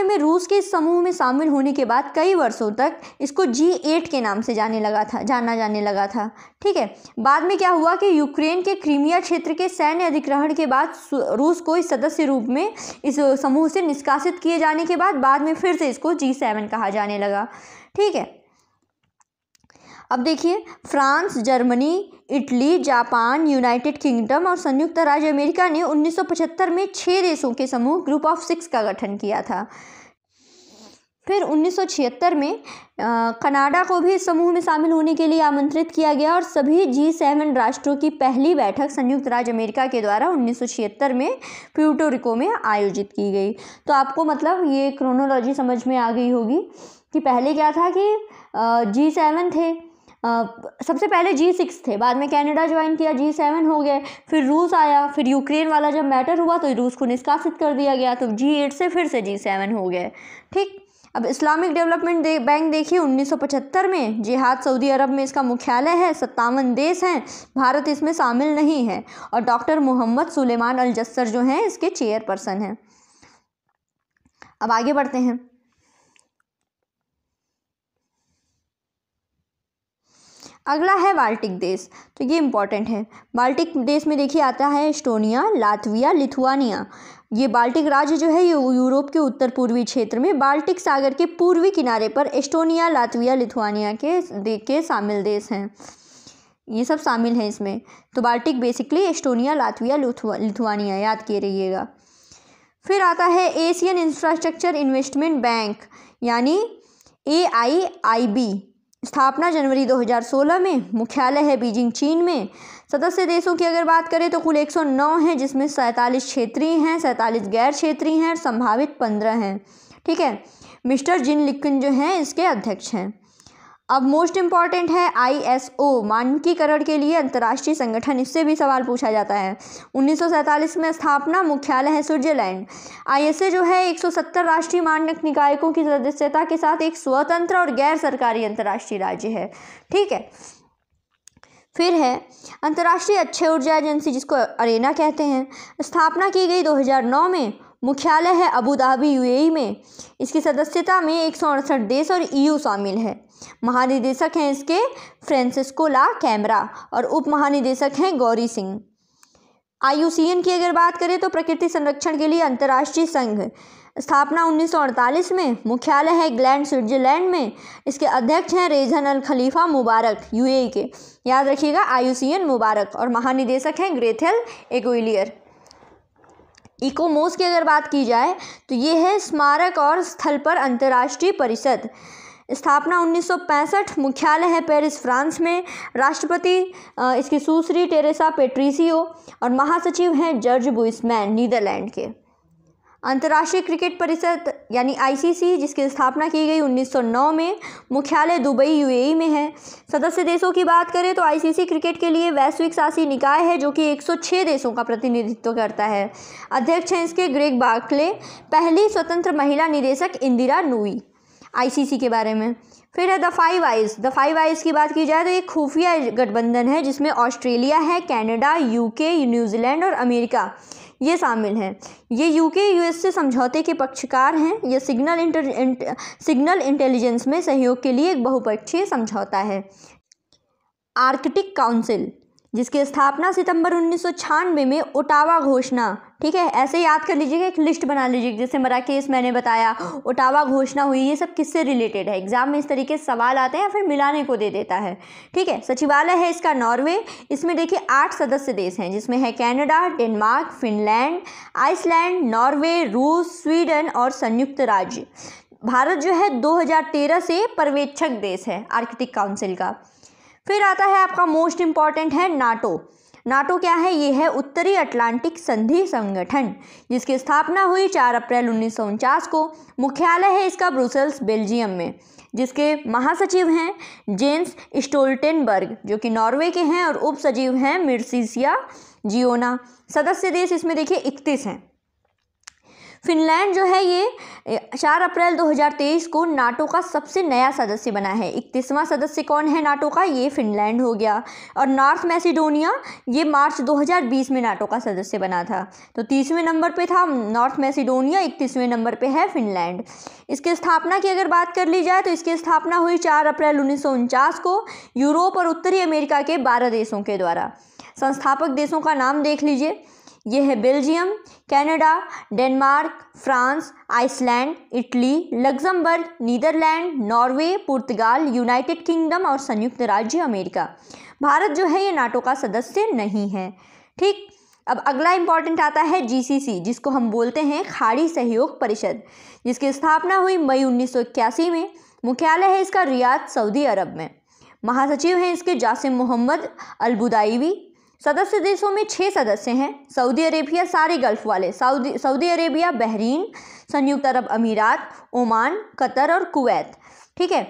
में रूस के इस समूह में शामिल होने के बाद कई वर्षों तक इसको जी एट के नाम से जाने लगा था जाना जाने लगा था ठीक है बाद में क्या हुआ कि यूक्रेन के क्रीमिया क्षेत्र के सैन्य अधिग्रहण के बाद रूस को इस सदस्य रूप में इस समूह से निष्कासित किए जाने के बाद बाद में फिर से इसको जी सेवन कहा जाने लगा ठीक है अब देखिए France Germany Italy Japan United Kingdom और संयुक्त राज्य अमेरिका ने 1975 में छः देशों के समूह ग्रुप ऑफ सिक्स का गठन किया था फिर 1976 में कनाडा को भी इस समूह में शामिल होने के लिए आमंत्रित किया गया और सभी जी सेवन राष्ट्रों की पहली बैठक संयुक्त राज्य अमेरिका के द्वारा 1976 में प्यूटोरिको में आयोजित की गई तो आपको मतलब ये क्रोनोलॉजी समझ में आ गई होगी कि पहले क्या था कि जी सेवन थे सबसे पहले जी सिक्स थे बाद में कनाडा ज्वाइन किया जी सेवन हो गए फिर रूस आया फिर यूक्रेन वाला जब मैटर हुआ तो रूस को निष्कासित कर दिया गया तो जी एट से फिर से जी सेवन हो गए ठीक अब इस्लामिक डेवलपमेंट दे, बैंक देखिए 1975 में जिहाद सऊदी अरब में इसका मुख्यालय है सत्तावन देश हैं भारत इसमें शामिल नहीं है और doctor Mohammed Sulaiman Al Jasser जो हैं इसके चेयरपर्सन हैं अब आगे बढ़ते हैं अगला है बाल्टिक देश तो ये इम्पॉर्टेंट है बाल्टिक देश में देखिए आता है एस्टोनिया लातविया लिथुआनिया ये बाल्टिक राज्य जो है ये यूरोप के उत्तर पूर्वी क्षेत्र में बाल्टिक सागर के पूर्वी किनारे पर एस्टोनिया लातविया लिथुआनिया के दे, के शामिल देश हैं ये सब शामिल हैं इसमें तो Baltic basically Estonia Latvia Lithuania याद किए रहिएगा फिर आता है एशियन इंफ्रास्ट्रक्चर इन्वेस्टमेंट बैंक यानी ए आई आई बी स्थापना जनवरी 2016 में मुख्यालय है बीजिंग चीन में सदस्य देशों की अगर बात करें तो कुल 109 हैं जिसमें सैंतालीस क्षेत्रीय हैं सैंतालीस गैर क्षेत्रीय हैं और संभावित पंद्रह हैं ठीक है मिस्टर जिन लिकन जो हैं इसके अध्यक्ष हैं अब मोस्ट इम्पॉर्टेंट है आईएसओ मानकीकरण के लिए अंतर्राष्ट्रीय संगठन इससे भी सवाल पूछा जाता है 1947 में स्थापना मुख्यालय है स्विट्जरलैंड आईएसए जो है 170 राष्ट्रीय मानक निकायों की सदस्यता के साथ एक स्वतंत्र और गैर सरकारी अंतर्राष्ट्रीय राज्य है ठीक है फिर है अंतर्राष्ट्रीय अच्छे ऊर्जा एजेंसी जिसको अरेना कहते हैं स्थापना की गई दो में मुख्यालय है अबू धाबी यूएई में इसकी सदस्यता में एक देश और ईयू e शामिल है महानिदेशक हैं इसके फ्रांसिस्को ला कैमरा और उप महानिदेशक हैं गौरी सिंह आयुसीएन की अगर बात करें तो प्रकृति संरक्षण के लिए अंतर्राष्ट्रीय संघ स्थापना 1948 में मुख्यालय है ग्लैंड स्विट्जरलैंड में इसके अध्यक्ष हैं रेजन अल खलीफा मुबारक यूएई के याद रखिएगा आयुसीएन मुबारक और महानिदेशक हैं ग्रेथल एगोलियर इकोमोस की अगर बात की जाए तो ये है स्मारक और स्थल पर अंतर्राष्ट्रीय परिषद स्थापना 1965 मुख्यालय है पेरिस फ्रांस में राष्ट्रपति इसकी सूसरी टेरेसा पेट्रीसियो और महासचिव हैं जर्ज बुइसमैन नीदरलैंड के अंतर्राष्ट्रीय क्रिकेट परिषद यानी आईसीसी जिसकी स्थापना की गई 1909 में मुख्यालय दुबई यूएई में है सदस्य देशों की बात करें तो आईसीसी क्रिकेट के लिए वैश्विक शासी निकाय है जो कि 106 देशों का प्रतिनिधित्व करता है अध्यक्ष हैं इसके ग्रेग बाकले पहली स्वतंत्र महिला निदेशक इंदिरा नूई आईसीसी के बारे में फिर है the Five Eyes the Five Eyes की बात की जाए तो ये खुफिया गठबंधन है जिसमें ऑस्ट्रेलिया है कनाडा यूके न्यूजीलैंड और अमेरिका ये शामिल हैं ये यूके यूएस से समझौते के पक्षकार हैं ये सिग्नल इंटर सिग्नल इंटेलिजेंस में सहयोग के लिए एक बहुपक्षीय समझौता है आर्कटिक काउंसिल जिसकी स्थापना सितंबर उन्नीस में ओटावा घोषणा ठीक है ऐसे याद कर लीजिएगा एक लिस्ट बना लीजिए जैसे मराकेस मैंने बताया ओटावा घोषणा हुई ये सब किससे रिलेटेड है एग्जाम में इस तरीके से सवाल आते हैं या फिर मिलाने को दे देता है ठीक है सचिवालय है इसका नॉर्वे इसमें देखिए आठ सदस्य देश हैं जिसमें है Canada Denmark Finland Iceland Norway रूस स्वीडन और संयुक्त राज्य भारत जो है 2013 से पर्यवेक्षक देश है आर्कटिक काउंसिल का फिर आता है आपका मोस्ट इम्पॉर्टेंट है नाटो नाटो क्या है ये है उत्तरी अटलांटिक संधि संगठन जिसकी स्थापना हुई 4 अप्रैल उन्नीस को मुख्यालय है इसका ब्रुसेल्स बेल्जियम में जिसके महासचिव हैं जेम्स स्टोल्टेनबर्ग जो कि नॉर्वे के हैं और उप सचिव हैं मिर्सिसिया जियोना सदस्य देश इसमें देखिए इकतीस हैं फिनलैंड जो है ये चार अप्रैल 2023 को नाटो का सबसे नया सदस्य बना है इकतीसवां सदस्य कौन है नाटो का ये फिनलैंड हो गया और नॉर्थ मैसिडोनिया ये मार्च 2020 में नाटो का सदस्य बना था तो तीसवें नंबर पे था नॉर्थ मैसिडोनिया इकतीसवें नंबर पे है फिनलैंड इसकी स्थापना की अगर बात कर ली जाए तो इसकी स्थापना हुई चार अप्रैल उन्नीस को यूरोप और उत्तरी अमेरिका के बारह देशों के द्वारा संस्थापक देशों का नाम देख लीजिए ये है Belgium Canada Denmark France Iceland Italy Luxembourg Netherland Norway पुर्तगाल यूनाइटेड किंगडम और संयुक्त राज्य अमेरिका भारत जो है ये नाटो का सदस्य नहीं है ठीक अब अगला इम्पॉर्टेंट आता है जीसीसी जिसको हम बोलते हैं खाड़ी सहयोग परिषद जिसकी स्थापना हुई मई उन्नीस में मुख्यालय है इसका रियाद सऊदी अरब में महासचिव हैं इसके जासिम मोहम्मद अलबुदाईवी सदस्य देशों में छः सदस्य हैं सऊदी अरेबिया सारे गल्फ़ वाले सऊदी सऊदी अरेबिया बहरीन संयुक्त अरब अमीरात ओमान कतर और कुवैत ठीक है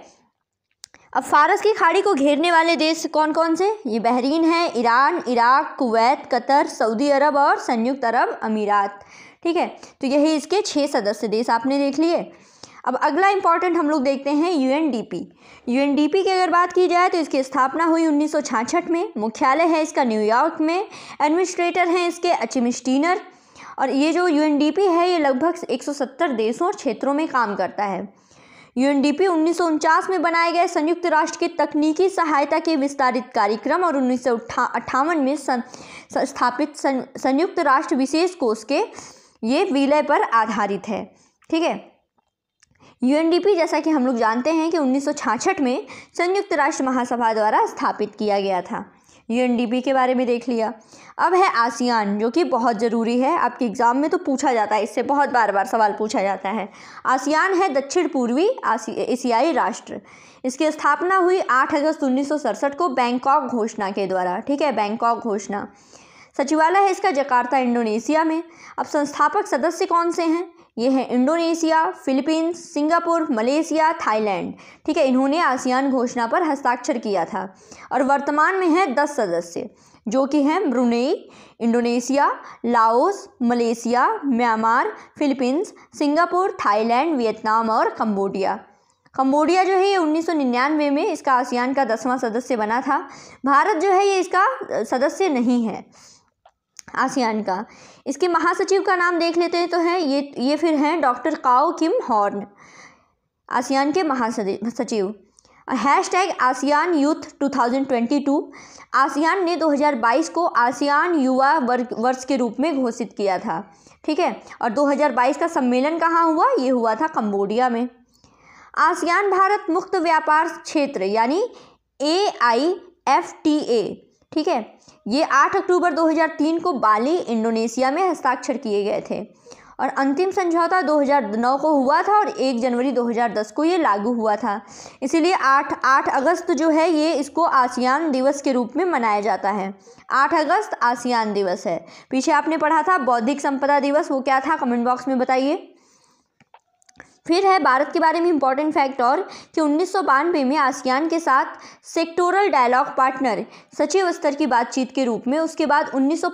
अब फारस की खाड़ी को घेरने वाले देश कौन कौन से ये बहरीन है Iran Iraq Kuwait Qatar Saudi Arab और संयुक्त अरब अमीरात ठीक है तो यही इसके छः सदस्य देश आपने देख लिए अब अगला इंपॉर्टेंट हम लोग देखते हैं यूएनडीपी यूएनडीपी की अगर बात की जाए तो इसकी स्थापना हुई छाछठ में मुख्यालय है इसका न्यूयॉर्क में एडमिनिस्ट्रेटर हैं इसके अचिमिस्टीनर और ये जो यूएनडीपी है ये लगभग 170 देशों और क्षेत्रों में काम करता है यूएनडीपी उन्नीस में बनाए गए संयुक्त राष्ट्र के तकनीकी सहायता के विस्तारित कार्यक्रम और उन्नीस में सं, स्थापित सं, संयुक्त राष्ट्र विशेष कोष के ये विलय पर आधारित है ठीक है यूएनडीपी जैसा कि हम लोग जानते हैं कि 1966 में संयुक्त राष्ट्र महासभा द्वारा स्थापित किया गया था यूएनडीपी के बारे में देख लिया अब है आसियान जो कि बहुत ज़रूरी है आपके एग्ज़ाम में तो पूछा जाता है इससे बहुत बार बार सवाल पूछा जाता है आसियान है दक्षिण पूर्वी एशियाई राष्ट्र इसकी स्थापना हुई 8 अगस्त उन्नीस को बैंकॉक घोषणा के द्वारा ठीक है बैंकॉक घोषणा सचिवालय है इसका जकार्ता इंडोनेशिया में अब संस्थापक सदस्य कौन से हैं ये हैं Indonesia Philippines Singapore Malaysia Thailand ठीक है इन्होंने आसियान घोषणा पर हस्ताक्षर किया था और वर्तमान में हैं दस सदस्य जो कि हैं Brunei Indonesia Laos Malaysia Myanmar Philippines Singapore Thailand Vietnam और कम्बोडिया कम्बोडिया जो है ये उन्नीस में इसका आसियान का दसवां सदस्य बना था भारत जो है ये इसका सदस्य नहीं है आसियान का इसके महासचिव का नाम देख लेते हैं तो है ये ये फिर हैं doctor Kao Kim Hourn ASEAN के महासचिव hashtag ASEAN youth 2022 ASEAN ने 2022 को आसियान युवा वर्ग वर्ष के रूप में घोषित किया था ठीक है और 2022 का सम्मेलन कहाँ हुआ ये हुआ था कंबोडिया में आसियान भारत मुक्त व्यापार क्षेत्र यानी ए आई एफ टी ए ठीक है ये 8 अक्टूबर 2003 को बाली इंडोनेशिया में हस्ताक्षर किए गए थे और अंतिम समझौता 2009 को हुआ था और 1 जनवरी 2010 को ये लागू हुआ था इसीलिए 8 8 अगस्त जो है ये इसको आसियान दिवस के रूप में मनाया जाता है 8 अगस्त आसियान दिवस है पीछे आपने पढ़ा था बौद्धिक संपदा दिवस वो क्या था कमेंट बॉक्स में बताइए फिर है भारत के बारे में इम्पोर्टेंट फैक्ट और कि उन्नीस में आसियान के साथ सेक्टोरल डायलॉग पार्टनर सचिव स्तर की बातचीत के रूप में उसके बाद उन्नीस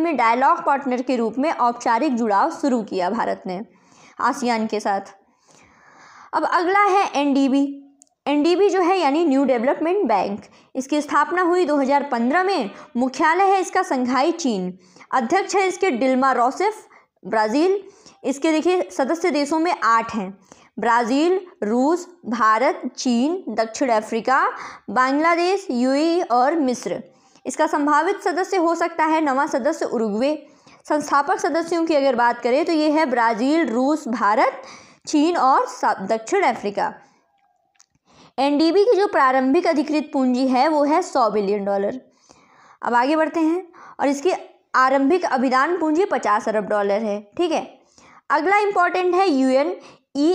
में डायलॉग पार्टनर के रूप में औपचारिक जुड़ाव शुरू किया भारत ने आसियान के साथ अब अगला है एनडीबी एनडीबी जो है यानी न्यू डेवलपमेंट बैंक इसकी स्थापना हुई 2015 में मुख्यालय है इसका संघाई चीन अध्यक्ष है इसके डिल्मा रोसेफ ब्राज़ील इसके देखिए सदस्य देशों में आठ हैं ब्राज़ील रूस भारत चीन दक्षिण अफ्रीका बांग्लादेश यूएई और मिस्र इसका संभावित सदस्य हो सकता है नवा सदस्य उरुग्वे संस्थापक सदस्यों की अगर बात करें तो ये है ब्राज़ील रूस भारत चीन और दक्षिण अफ्रीका एनडीबी की जो प्रारंभिक अधिकृत पूंजी है वो है सौ बिलियन डॉलर अब आगे बढ़ते हैं और इसकी आरंभिक अभिदान पूंजी पचास अरब डॉलर है ठीक है अगला इम्पॉर्टेंट है यू एन e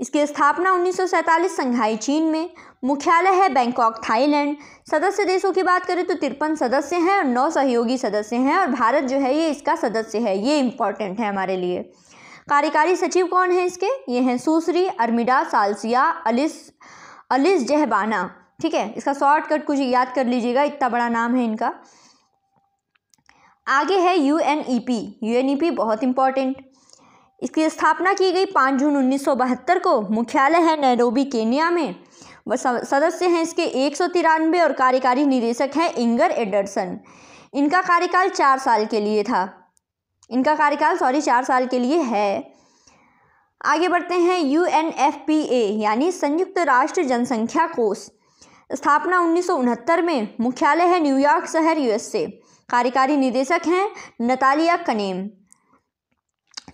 इसकी स्थापना 1947 संघाई चीन में मुख्यालय है बैंकॉक थाईलैंड सदस्य देशों की बात करें तो तिरपन सदस्य हैं और नौ सहयोगी सदस्य हैं और भारत जो है ये इसका सदस्य है ये इम्पॉर्टेंट है हमारे लिए कार्यकारी सचिव कौन है इसके ये हैं सूसरी अर्मिडा सालसिया अलिस अलिस जहबाना ठीक है इसका शॉर्टकट कुछ याद कर लीजिएगा इतना बड़ा नाम है इनका आगे है U N E P U N E P बहुत इंपॉर्टेंट इसकी स्थापना की गई पाँच जून उन्नीस सौ बहत्तर को मुख्यालय है नैरोबी केनिया में व सदस्य हैं इसके एक सौ और कार्यकारी निदेशक हैं इंगर एडरसन इनका कार्यकाल चार साल के लिए था इनका कार्यकाल सॉरी चार साल के लिए है आगे बढ़ते हैं U N F P A यानी संयुक्त राष्ट्र जनसंख्या कोष स्थापना उन्नीस सौ उनहत्तर में मुख्यालय है न्यूयॉर्क शहर यूएसए कार्यकारी निदेशक हैं नतालिया कनेम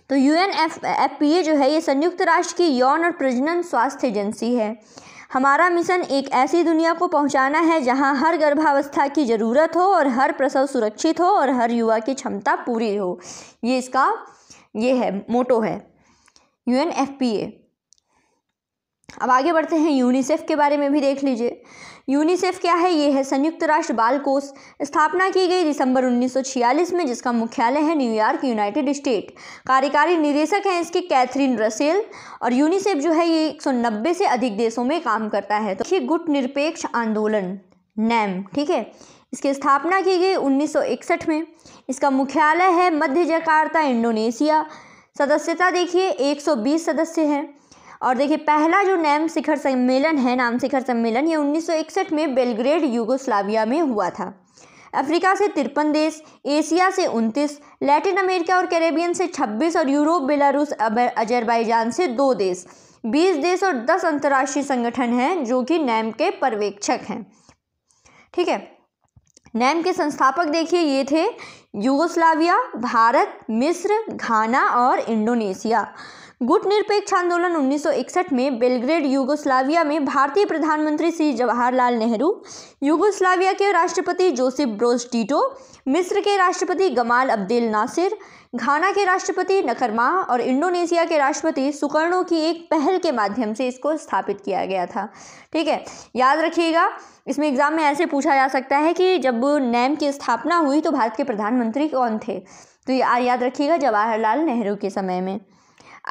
तो U N F F P A जो है ये संयुक्त राष्ट्र की यौन और प्रजनन स्वास्थ्य एजेंसी है हमारा मिशन एक ऐसी दुनिया को पहुंचाना है जहां हर गर्भावस्था की ज़रूरत हो और हर प्रसव सुरक्षित हो और हर युवा की क्षमता पूरी हो ये इसका ये है मोटो है U N F P A अब आगे बढ़ते हैं यूनिसेफ के बारे में भी देख लीजिए यूनिसेफ क्या है ये है संयुक्त राष्ट्र बाल कोष स्थापना की गई दिसंबर 1946 में जिसका मुख्यालय है न्यूयॉर्क यूनाइटेड स्टेट कार्यकारी निदेशक हैं इसके कैथरीन रसेल और यूनिसेफ जो है ये 190 से अधिक देशों में काम करता है तो देखिए गुट निरपेक्ष आंदोलन नैम ठीक है इसकी स्थापना की गई उन्नीस में इसका मुख्यालय है मध्य जकार्ता इंडोनेशिया सदस्यता देखिए एक सदस्य हैं और देखिए पहला जो नैम शिखर सम्मेलन है नाम शिखर सम्मेलन ये 1961 में बेलग्रेड यूगोस्लाविया में हुआ था अफ्रीका से तिरपन देश एशिया से उनतीस लैटिन अमेरिका और कैरेबियन से 26 और यूरोप बेलारूस अजरबैजान से दो देश 20 देश और 10 अंतर्राष्ट्रीय संगठन हैं जो कि नैम के पर्यवेक्षक हैं ठीक है नैम के संस्थापक देखिए ये थे यूगोस्लाविया भारत मिस्र घाना और इंडोनेशिया गुट निरपेक्ष आंदोलन उन्नीस में बेलग्रेड यूगोस्लाविया में भारतीय प्रधानमंत्री श्री जवाहरलाल नेहरू यूगोस्लाविया के राष्ट्रपति जोसेफ ब्रोस टीटो मिस्र के राष्ट्रपति गमाल अब्देल नासिर घाना के राष्ट्रपति नकरमा और इंडोनेशिया के राष्ट्रपति सुकर्णो की एक पहल के माध्यम से इसको स्थापित किया गया था ठीक है याद रखिएगा इसमें एग्ज़ाम में ऐसे पूछा जा सकता है कि जब नैम की स्थापना हुई तो भारत के प्रधानमंत्री कौन थे तो याद रखिएगा जवाहरलाल नेहरू के समय में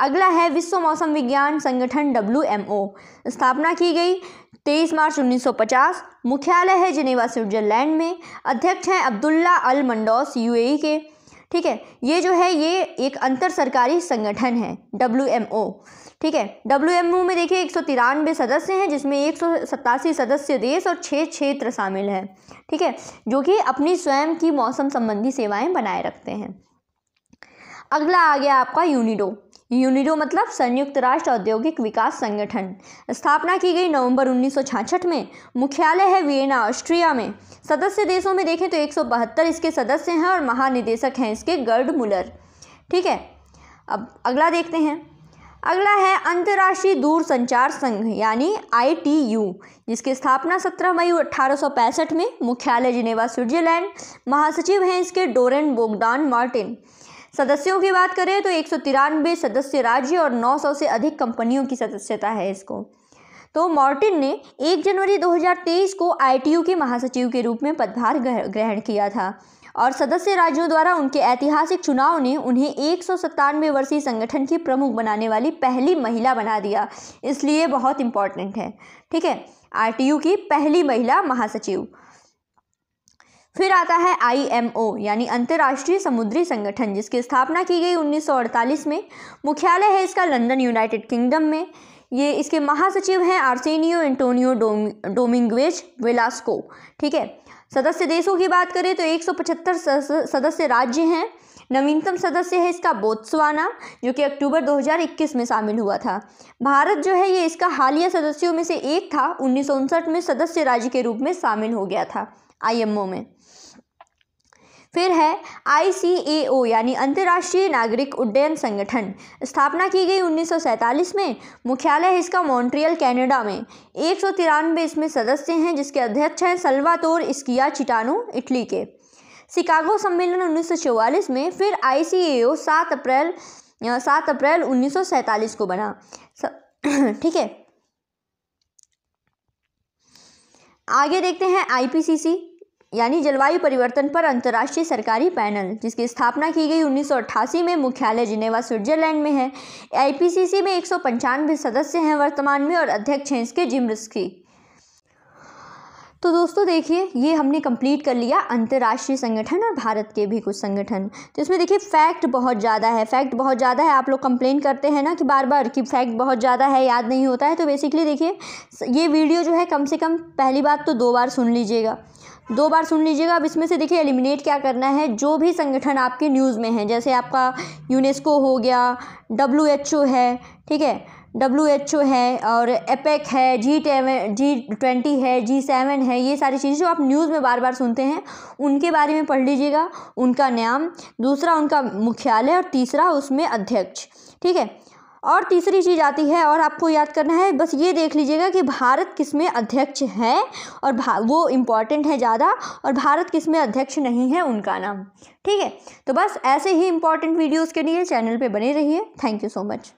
अगला है विश्व मौसम विज्ञान संगठन डब्ल्यू स्थापना की गई 23 मार्च 1950 मुख्यालय है जिनेवा स्विट्जरलैंड में अध्यक्ष हैं अब्दुल्ला अल मंडोस यूएई के ठीक है ये जो है ये एक अंतर सरकारी संगठन है डब्ल्यू ठीक है डब्ल्यू में देखिए एक सौ सदस्य हैं जिसमें एक सदस्य देश और छः क्षेत्र शामिल हैं ठीक है जो कि अपनी स्वयं की मौसम संबंधी सेवाएँ बनाए रखते हैं अगला आ गया आपका यूनिडो यूनिडो मतलब संयुक्त राष्ट्र औद्योगिक विकास संगठन स्थापना की गई नवंबर 1966 में मुख्यालय है वियना ऑस्ट्रिया में सदस्य देशों में देखें तो एक इसके सदस्य हैं और महानिदेशक हैं इसके गर्ड मुलर ठीक है अब अगला देखते हैं अगला है अंतर्राष्ट्रीय दूर संचार संघ यानी आईटीयू जिसकी स्थापना 17 मई 1865 में मुख्यालय जिनेवा स्विट्जरलैंड महासचिव हैं इसके डोरेन बोगडान मार्टिन सदस्यों की बात करें तो एक सदस्य राज्य और 900 से अधिक कंपनियों की सदस्यता है इसको तो मॉर्टिन ने 1 जनवरी 2023 को आईटीयू के महासचिव के रूप में पदभार ग्रहण किया था और सदस्य राज्यों द्वारा उनके ऐतिहासिक चुनाव ने उन्हें एक वर्षीय संगठन की प्रमुख बनाने वाली पहली महिला बना दिया इसलिए बहुत इम्पॉर्टेंट है ठीक है आरटीयू की पहली महिला महासचिव फिर आता है आईएमओ यानी अंतर्राष्ट्रीय समुद्री संगठन जिसकी स्थापना की गई 1948 में मुख्यालय है इसका लंदन यूनाइटेड किंगडम में ये इसके महासचिव हैं Arsenio Antonio Dom Dominguez Velasco ठीक है सदस्य देशों की बात करें तो 175 सदस्य राज्य हैं नवीनतम सदस्य है इसका बोत्सवाना जो कि अक्टूबर 2021 में शामिल हुआ था भारत जो है ये इसका हालिया सदस्यों में से एक था उन्नीस में सदस्य राज्य के रूप में शामिल हो गया था आईएमओ में फिर है आई यानी अंतर्राष्ट्रीय नागरिक उड्डयन संगठन स्थापना की गई 1947 में मुख्यालय है इसका मॉन्ट्रियल कैनेडा में एक सौ इसमें सदस्य हैं जिसके अध्यक्ष हैं सलवातोर इसकिया चिटानो इटली के शिकागो सम्मेलन 1944 में फिर आई सी अप्रैल सात अप्रैल उन्नीस को बना ठीक है आगे देखते हैं आईपीसीसी यानी जलवायु परिवर्तन पर अंतर्राष्ट्रीय सरकारी पैनल जिसकी स्थापना की गई 1988 में मुख्यालय जिनेवा स्विट्जरलैंड में है आईपीसीसी में एक सदस्य हैं वर्तमान में और अध्यक्ष हैं इसके जिम्रस्की तो दोस्तों देखिए ये हमने कंप्लीट कर लिया अंतर्राष्ट्रीय संगठन और भारत के भी कुछ संगठन तो इसमें देखिए फैक्ट बहुत ज़्यादा है फैक्ट बहुत ज़्यादा है आप लोग कंप्लेन करते हैं ना कि बार बार कि फैक्ट बहुत ज़्यादा है याद नहीं होता है तो बेसिकली देखिए ये वीडियो जो है कम से कम पहली बात तो दो बार सुन लीजिएगा दो बार सुन लीजिएगा अब इसमें से देखिए एलिमिनेट क्या करना है जो भी संगठन आपके न्यूज़ में हैं जैसे आपका यूनेस्को हो गया डब्ल्यू एच ओ है ठीक है डब्ल्यू एच ओ है और एपेक है जी टेवन जी ट्वेंटी है जी सेवन है ये सारी चीज़ें जो आप न्यूज़ में बार बार सुनते हैं उनके बारे में पढ़ लीजिएगा उनका नाम दूसरा उनका मुख्यालय और तीसरा उसमें अध्यक्ष ठीक है और तीसरी चीज़ आती है और आपको याद करना है बस ये देख लीजिएगा कि भारत किस में अध्यक्ष है और वो इम्पॉर्टेंट है ज़्यादा और भारत किस में अध्यक्ष नहीं है उनका नाम ठीक है तो बस ऐसे ही इम्पॉर्टेंट वीडियोज़ के लिए चैनल पर बने रहिए थैंक यू सो मच